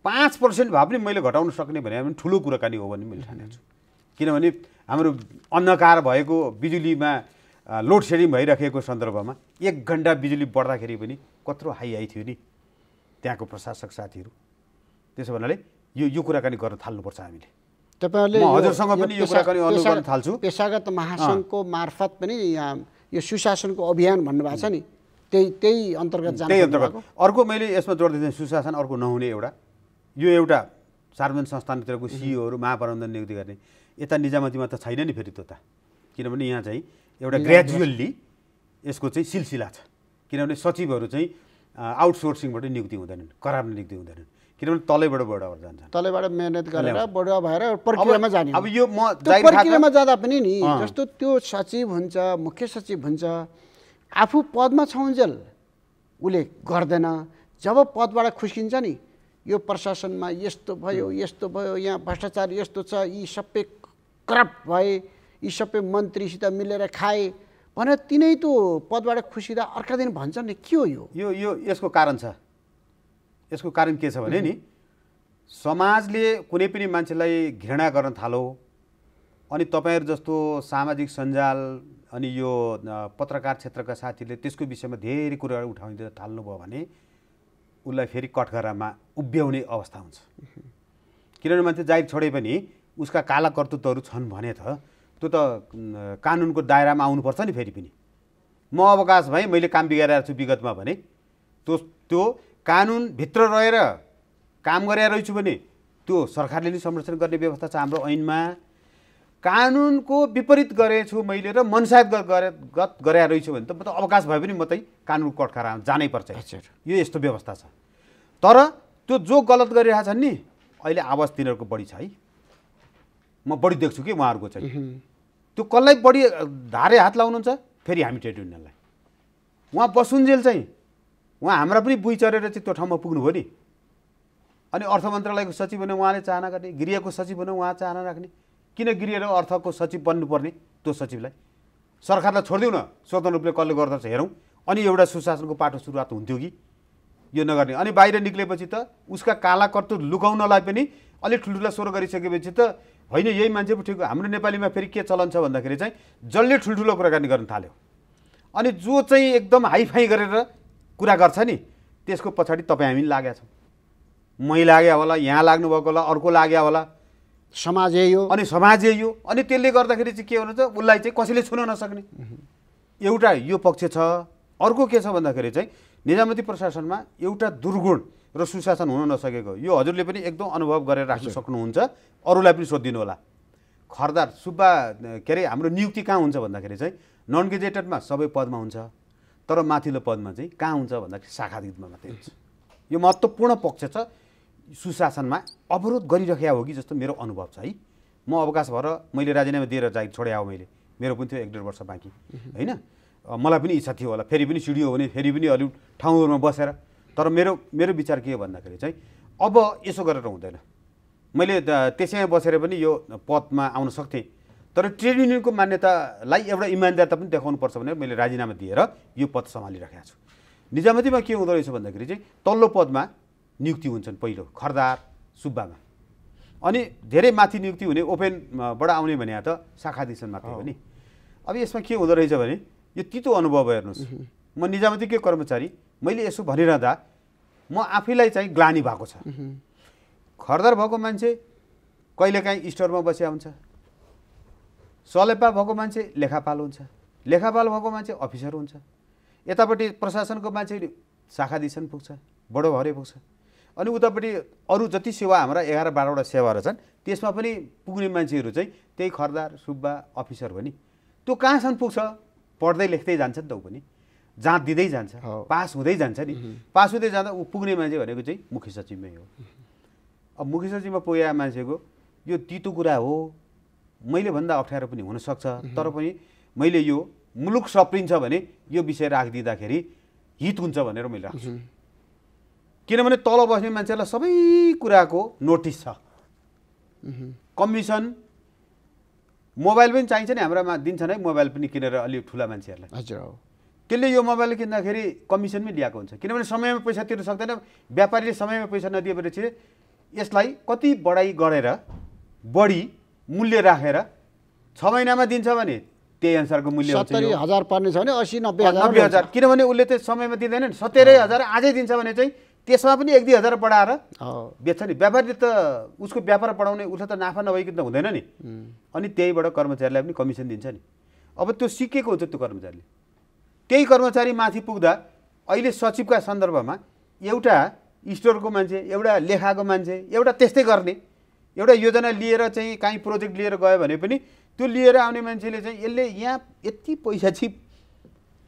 पाँच पर्सेन्ट भए पनि मैले घटाउन सक्ने भने पनि ठुलो कुराकानी हो भन्ने मैले ठानेछु छु किनभने हाम्रो अन्धकार भएको बिजुलीमा लोड सेडिङ भइराखेको सन्दर्भमा एक घन्टा बिजुली बढ्दाखेरि पनि कत्रो हाई हाई थियो नि त्यहाँको प्रशासक साथीहरू त्यसो भन्नाले यो यो कुराकानी गर्न थाल्नुपर्छ हामीले तपाईँहरूले हजुरसँग पनि यो कुराकानी अनुगमन थाल्छु पेसागत महासङ्घको मार्फत पनि यहाँ यो सुशासनको अभियान भन्नुभएको छ नि त्यही त्यही अन्तर्गत त्यही अन्तर्गत अर्को मैले यसमा जोड सुशासन अर्को नहुने एउटा यो एउटा सार्वजनिक संस्थानभित्रको सिइओहरू महाप्रबन्धन नियुक्ति गर्ने यता निजामतीमा त छैन नि फेरि त्यो त किनभने यहाँ चाहिँ एउटा ग्रेजुअल्ली यसको चाहिँ सिलसिला छ किनभने सचिवहरू चाहिँ आउटसोर्सिङबाट नियुक्ति हुँदैनन् करारमा नियुक्ति हुँदैनन् किनभने तलैबाट बडुवा जान्छ तलैबाट मेहनत गरेर बडुवा भएर प्रक्रियामा जाने अब यो म प्रक्रियामा जाँदा पनि नि जस्तो त्यो सचिव हुन्छ मुख्य सचिव हुन्छ आफू पदमा छौन्जेल उसले गर्दैन जब पदबाट खुसिन्छ नि यो प्रशासनमा यस्तो भयो यस्तो भयो यहाँ भ्रष्टाचार यस्तो छ यी सबै करप्ट भए यी सबै मन्त्रीसित मिलेर खाए भनेर तिनै त्यो पदबाट खुसिँदा अर्का दिन भन्छ नि के हो यो यो यसको कारण छ यसको कारण के छ भने नि समाजले कुनै पनि मान्छेलाई घृणा गर्न थालो अनि तपाईँहरू जस्तो सामाजिक सञ्जाल अनि यो पत्रकार क्षेत्रका साथीले त्यसको विषयमा धेरै कुराहरू उठाइदिन थाल्नुभयो भने उसलाई फेरि कठघरामा उभ्याउने अवस्था हुन्छ किनभने मान्छे जाहिर छोडे पनि उसका काला कर्तृत्वहरू छन् भने त त्यो त कानुनको दायरामा आउनुपर्छ नि फेरि पनि म अवकाश भएँ मैले काम बिगारेको छु विगतमा भने त्यो त्यो कानुनभित्र रहेर काम गरे रहेछु भने त्यो सरकारले नै संरक्षण गर्ने व्यवस्था छ हाम्रो ऐनमा कानुनको विपरीत गरेछु मैले र मनसायत गरे गत गरे रहेछु भने त म त अवकाश भए पनि म चाहिँ कानुनको पर्छ जानैपर्छ यो यस्तो व्यवस्था छ तर त्यो जो गलत गरिरहेछन् नि अहिले आवाज तिनीहरूको बढी छ है म बढी देख्छु कि उहाँहरूको चाहिँ त्यो कसलाई बढी धारे हात लाउनुहुन्छ फेरि हामी ट्रेड युनियनलाई उहाँ बसुन्जेल चाहिँ उहाँ हाम्रा पनि बुइ चढेर चाहिँ त्यो ठाउँमा पुग्नुभयो नि अनि अर्थ मन्त्रालयको सचिव भने उहाँले चाहना गर्ने गृहको सचिव भने उहाँ चाहना राख्ने किन गृह र अर्थको सचिव बन्नुपर्ने त्यो सचिवलाई सरकारलाई छोडिदिउँ न स्वतन्त्र रूपले कसले गर्दछ हेरौँ अनि एउटा सुशासनको पाटो सुरुवात हुन्थ्यो कि यो नगर्ने अनि बाहिर निक्लेपछि त उसका काला कर्तुत लुकाउनलाई पनि अलिक ठुल्ठुला स्वर गरिसकेपछि त होइन यही मान्छे पो ठिक हाम्रो नेपालीमा फेरि के चलन छ भन्दाखेरि चाहिँ जसले ठुल्ठुलो कुराकानी गर्न थाल्यो अनि जो चाहिँ एकदम हाइफाई गरेर कुरा गर्छ नि त्यसको पछाडि तपाईँ हामी लागेका छौँ मै लाग्यो होला यहाँ लाग्नुभएको होला अर्को लाग्यो होला समाज यही हो अनि समाज यही हो अनि त्यसले गर्दाखेरि चाहिँ के हुनु त उसलाई चाहिँ कसैले छुन नसक्ने एउटा यो पक्ष छ अर्को के छ भन्दाखेरि चाहिँ निजामती प्रशासनमा एउटा दुर्गुण र सुशासन हुन नसकेको यो हजुरले पनि एकदम अनुभव गरेर राख्न सक्नुहुन्छ अरूलाई पनि सोधिदिनु होला खरदार सुब्बा के अरे हाम्रो नियुक्ति कहाँ हुन्छ भन्दाखेरि चाहिँ नन गेजेटेडमा सबै पदमा हुन्छ तर माथिल्लो पदमा चाहिँ कहाँ हुन्छ भन्दाखेरि शाखादितमा मात्रै हुन्छ यो महत्त्वपूर्ण पक्ष छ सुशासनमा अवरोध गरिरहेको हो कि जस्तो मेरो अनुभव छ है म अवकाश भएर मैले राजीनामा दिएर जागिर छोडे हो मैले मेरो पनि थियो एक डेढ वर्ष बाँकी होइन मलाई पनि इच्छा थियो होला फेरि पनि सिडियो हो भने फेरि पनि अलिक ठाउँहरूमा बसेर तर मेरो मेरो विचार के हो भन्दाखेरि चाहिँ अब यसो गरेर हुँदैन मैले त्यसैमा बसेर पनि यो पदमा आउन सक्थेँ तर ट्रेड युनियनको मान्यतालाई एउटा इमान्दारता पनि देखाउनुपर्छ भनेर मैले राजीनामा दिएर यो पद सम्हालिराखेको छु निजामतीमा के हुँदो रहेछ भन्दाखेरि चाहिँ तल्लो पदमा नियुक्ति हुन्छन् पहिलो खरदार सुब्बामा अनि धेरै माथि नियुक्ति हुने ओपेनबाट आउने भने त शाखा मात्रै हो नि अब यसमा के हुँदो रहेछ भने यो तितो अनुभव हेर्नुहोस् म निजामतीकै कर्मचारी मैले यसो भनिरहँदा म आफैलाई चाहिँ ग्लानी भएको छ खरदार भएको मान्छे कहिलेकाहीँ स्टोरमा बसिया हुन्छ सलेपा भएको मान्छे लेखापाल हुन्छ लेखापाल भएको मान्छे अफिसर हुन्छ यतापट्टि प्रशासनको मान्छे शाखा शाखाधीशन पुग्छ बडो भरे पुग्छ अनि उतापट्टि अरू जति सेवा हाम्रा एघार बाह्रवटा सेवाहरू छन् त्यसमा पनि पुग्ने मान्छेहरू चाहिँ त्यही खरदार सुब्बा अफिसर हो नि त्यो कहाँसम्म पुग्छ पढ्दै लेख्दै जान्छ नि त ऊ पनि जाँच दिँदै जान्छ पास हुँदै जान्छ नि पास हुँदै जाँदा ऊ पुग्ने मान्छे भनेको चाहिँ मुख्य सचिवमै हो अब मुख्य सचिवमा पुगेका मान्छेको यो तितो कुरा हो मैले भन्दा अप्ठ्यारो पनि हुनसक्छ तर पनि मैले यो मुलुक सप्रिन्छ भने यो विषय राखिदिँदाखेरि हित हुन्छ भनेर मैले राख्छु किनभने तल बस्ने मान्छेहरूलाई सबै कुराको नोटिस छ कमिसन मोबाइल पनि चाहिन्छ नि हाम्रामा दिन्छन् है मोबाइल पनि किनेर अलि ठुला मान्छेहरूलाई हजुर त्यसले यो मोबाइल किन्दाखेरि कमिसन कमिसनमै ल्याएको हुन्छ किनभने समयमा पैसा तिर्न सक्दैन व्यापारीले समयमा पैसा नदिएपछि यसलाई कति बढाइ गरेर बढी मूल्य राखेर छ महिनामा दिन्छ भने त्यही अनुसारको मूल्य हुन्छ हजार पर्ने छ भने असी नब्बे नब्बे हजार किनभने उसले त्यो समयमा दिँदैन नि सत्तरै हजार आजै दिन्छ भने चाहिँ त्यसमा पनि एक दुई हजार बढाएर बेच्छ नि व्यापारले त उसको व्यापार बढाउने उसलाई त नाफा नभइकन त हुँदैन नि अनि त्यहीबाट कर्मचारीलाई पनि कमिसन दिन्छ नि अब त्यो सिकेको हुन्छ त्यो कर्मचारीले त्यही कर्मचारी माथि पुग्दा अहिले सचिवका सन्दर्भमा एउटा स्टोरको मान्छे एउटा लेखाको मान्छे एउटा त्यस्तै गर्ने एउटा योजना लिएर चाहिँ काहीँ प्रोजेक्ट लिएर गयो भने पनि त्यो लिएर आउने मान्छेले चाहिँ यसले यहाँ यति पैसा चाहिँ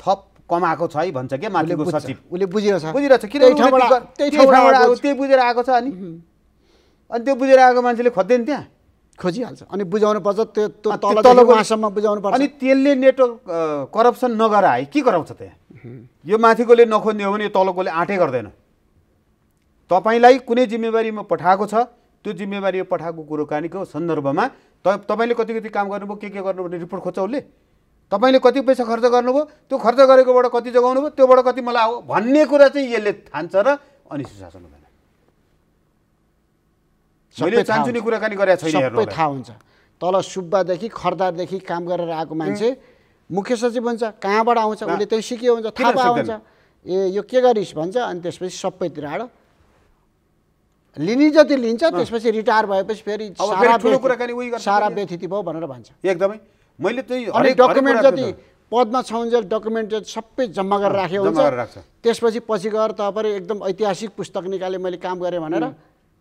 थप कमाएको छ है भन्छ क्या माथिको सचिव उसले बुझिरहेछ बुझिरहेछ किन त्यही बुझेर आएको छ अनि अनि त्यो बुझेर आएको मान्छेले खोज्दैन त्यहाँ खोजिहाल्छ अनि बुझाउनु पर्छ त्यो तलको आसम्म बुझाउनु पर्छ अनि त्यसले नेटवर्क करप्सन नगराए के गराउँछ त्यहाँ यो माथिकोले नखोज्ने हो भने यो तलकोले आँटै गर्दैन तपाईँलाई कुनै जिम्मेवारीमा पठाएको छ त्यो जिम्मेवारी पठाएको कुरोकानीको सन्दर्भमा त तपाईँले कति कति काम गर्नुभयो के के गर्नुभयो भने रिपोर्ट खोज्छ उसले तपाईँले कति पैसा खर्च गर्नुभयो त्यो खर्च गरेकोबाट कति जोगाउनु भयो त्योबाट कति मलाई आऊ भन्ने कुरा चाहिँ यसले थान्छ र अनि सुशासन हुँदैन मैले नि कुराकानी गरेको छैन थाहा हुन्छ तल सुब्बादेखि खर्दारदेखि काम गरेर आएको मान्छे मुख्य सचिव हुन्छ कहाँबाट आउँछ उसले त्यही सिकियो हुन्छ थाहा पाउँछ ए यो के गरिस् भन्छ अनि त्यसपछि सबैतिर आएर लिने जति लिन्छ त्यसपछि रिटायर भएपछि फेरि सारा व्यथिति भयो भनेर भन्छ एकदमै मैले त्यही डकुमेन्ट जति पदमा छाउन्जेल डकुमेन्ट सबै जम्मा गरेर राखेको हुन्छ त्यसपछि पछि गएर तपाईँ एकदम ऐतिहासिक पुस्तक निकाले मैले काम गरेँ भनेर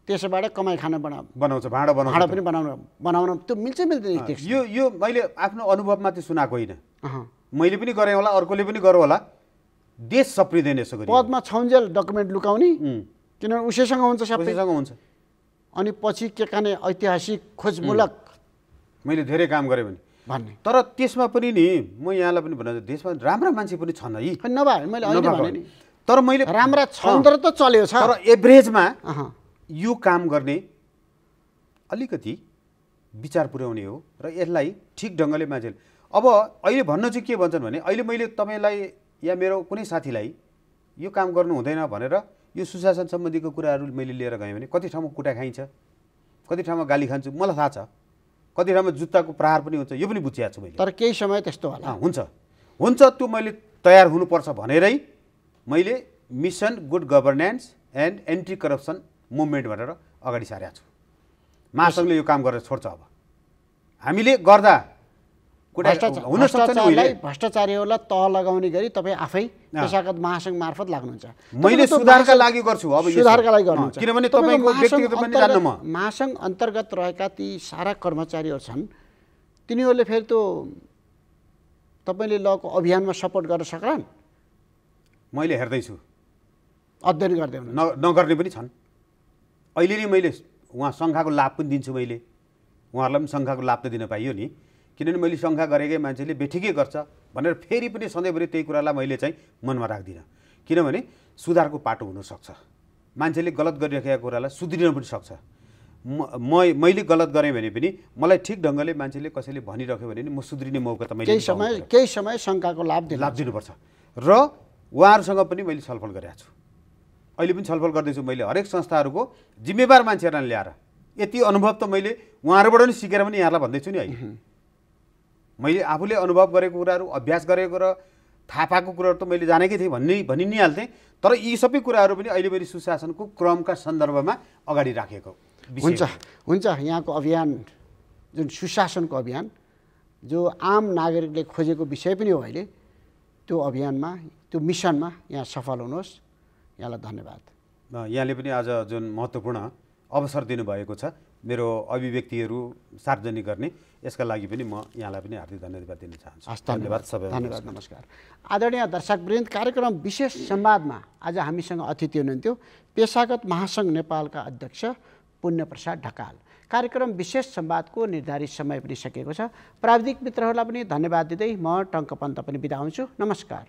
त्यसोबाट कमाइ खाना बना बनाउँछ भाँडा बनाउँछ भाँडा पनि बनाउन बनाउन त्यो मिल्छ मिल्दैन यो यो मैले आफ्नो अनुभवमा चाहिँ सुनाएको होइन मैले पनि गरेँ होला अर्कोले पनि गरौँ होला देश सप्रिँदैन यसो पदमा छाउन्जेल डकुमेन्ट लुकाउने किनभने उसैसँग हुन्छ सबैसँग हुन्छ अनि पछि के काने ऐतिहासिक खोजमूलक मैले धेरै काम गरेँ भने भन्ने तर त्यसमा पनि नि म यहाँलाई पनि भन्नु देशमा राम्रा मान्छे पनि छन् है नभए मैले भने नि तर मैले राम्रा छन् तर त चल्यो छ तर एभरेजमा यो काम गर्ने अलिकति विचार पुर्याउने हो र यसलाई ठिक ढङ्गले मान्छेले अब अहिले भन्न चाहिँ के भन्छन् भने अहिले मैले तपाईँलाई या मेरो कुनै साथीलाई यो काम गर्नु हुँदैन भनेर यो सुशासन सम्बन्धीको कुराहरू मैले लिएर गएँ भने कति ठाउँमा कुटा खाइन्छ कति ठाउँमा गाली खान्छु मलाई थाहा छ कति ठाउँमा जुत्ताको प्रहार पनि हुन्छ यो पनि बुझिहाल्छु मैले तर केही समय त्यस्तो होला हुन्छ हुन्छ त्यो मैले तयार हुनुपर्छ भनेरै मैले mission good governance and anti corruption movement भनेर अगाडि सारेको छु महासङ्घले यो काम गरेर छोड्छ अब हामीले गर्दा भ्रष्टाचारीहरूलाई तह लगाउने गरी तपाईँ आफै पेसागत महासङ्घ मार्फत लाग्नुहुन्छ मैले सुधारका लागि गर्छु अब सुधारका लागि गर्नुहुन्छ किनभने महासङ्घ अन्तर्गत रहेका ती सारा कर्मचारीहरू छन् तिनीहरूले फेरि त्यो तपाईँले लको अभियानमा सपोर्ट गर्न सक्लान् मैले हेर्दैछु अध्ययन गर्दै नगर्ने पनि छन् अहिले नै मैले उहाँ सङ्घाको लाभ पनि दिन्छु मैले उहाँहरूलाई पनि सङ्घाको लाभ त दिन पाइयो नि किनभने मैले शङ्का गरेकै मान्छेले बेठिकै गर्छ भनेर फेरि पनि सधैँभरि त्यही कुरालाई मैले चाहिँ मनमा राख्दिनँ किनभने सुधारको पाटो हुनसक्छ मान्छेले गलत गरिराखेका कुरालाई सुध्रिन पनि सक्छ म मैले गलत गरेँ भने पनि मलाई ठिक ढङ्गले मान्छेले कसैले भनिरह्यो भने नि म सुध्रिने मौका त मैले केही समय केही समय शङ्काको लाभ लाभ दिनुपर्छ र उहाँहरूसँग पनि मैले छलफल गरेको छु अहिले पनि छलफल गर्दैछु मैले हरेक संस्थाहरूको जिम्मेवार मान्छेहरूलाई ल्याएर यति अनुभव त मैले उहाँहरूबाट पनि सिकेर पनि यहाँलाई भन्दैछु नि अहिले मैले आफूले अनुभव गरेको कुराहरू अभ्यास गरेको र थाहा पाएको कुराहरू त मैले जानेकै थिएँ भन्ने भनि नै हाल्थेँ तर यी सबै कुराहरू पनि अहिले पनि सुशासनको क्रमका सन्दर्भमा अगाडि राखेको हुन्छ हुन्छ यहाँको अभियान जुन सुशासनको अभियान जो आम नागरिकले खोजेको विषय पनि हो अहिले त्यो अभियानमा त्यो मिसनमा यहाँ सफल हुनुहोस् यहाँलाई धन्यवाद यहाँले पनि आज जुन महत्त्वपूर्ण अवसर दिनुभएको छ मेरो अभिव्यक्तिहरू सार्वजनिक गर्ने यसका लागि पनि म यहाँलाई पनि हार्दिक धन्यवाद दिन चाहन्छु धन्यवाद सबै धन्यवाद नमस्कार आदरणीय दर्शकवृन्द कार्यक्रम विशेष संवादमा आज हामीसँग अतिथि हुनुहुन्थ्यो पेसागत महासङ्घ नेपालका अध्यक्ष पुण्यप्रसाद ढकाल कार्यक्रम विशेष संवादको निर्धारित समय पनि सकेको छ प्राविधिक मित्रहरूलाई पनि धन्यवाद दिँदै म टङ्क पन्त पनि बिदा हुन्छु नमस्कार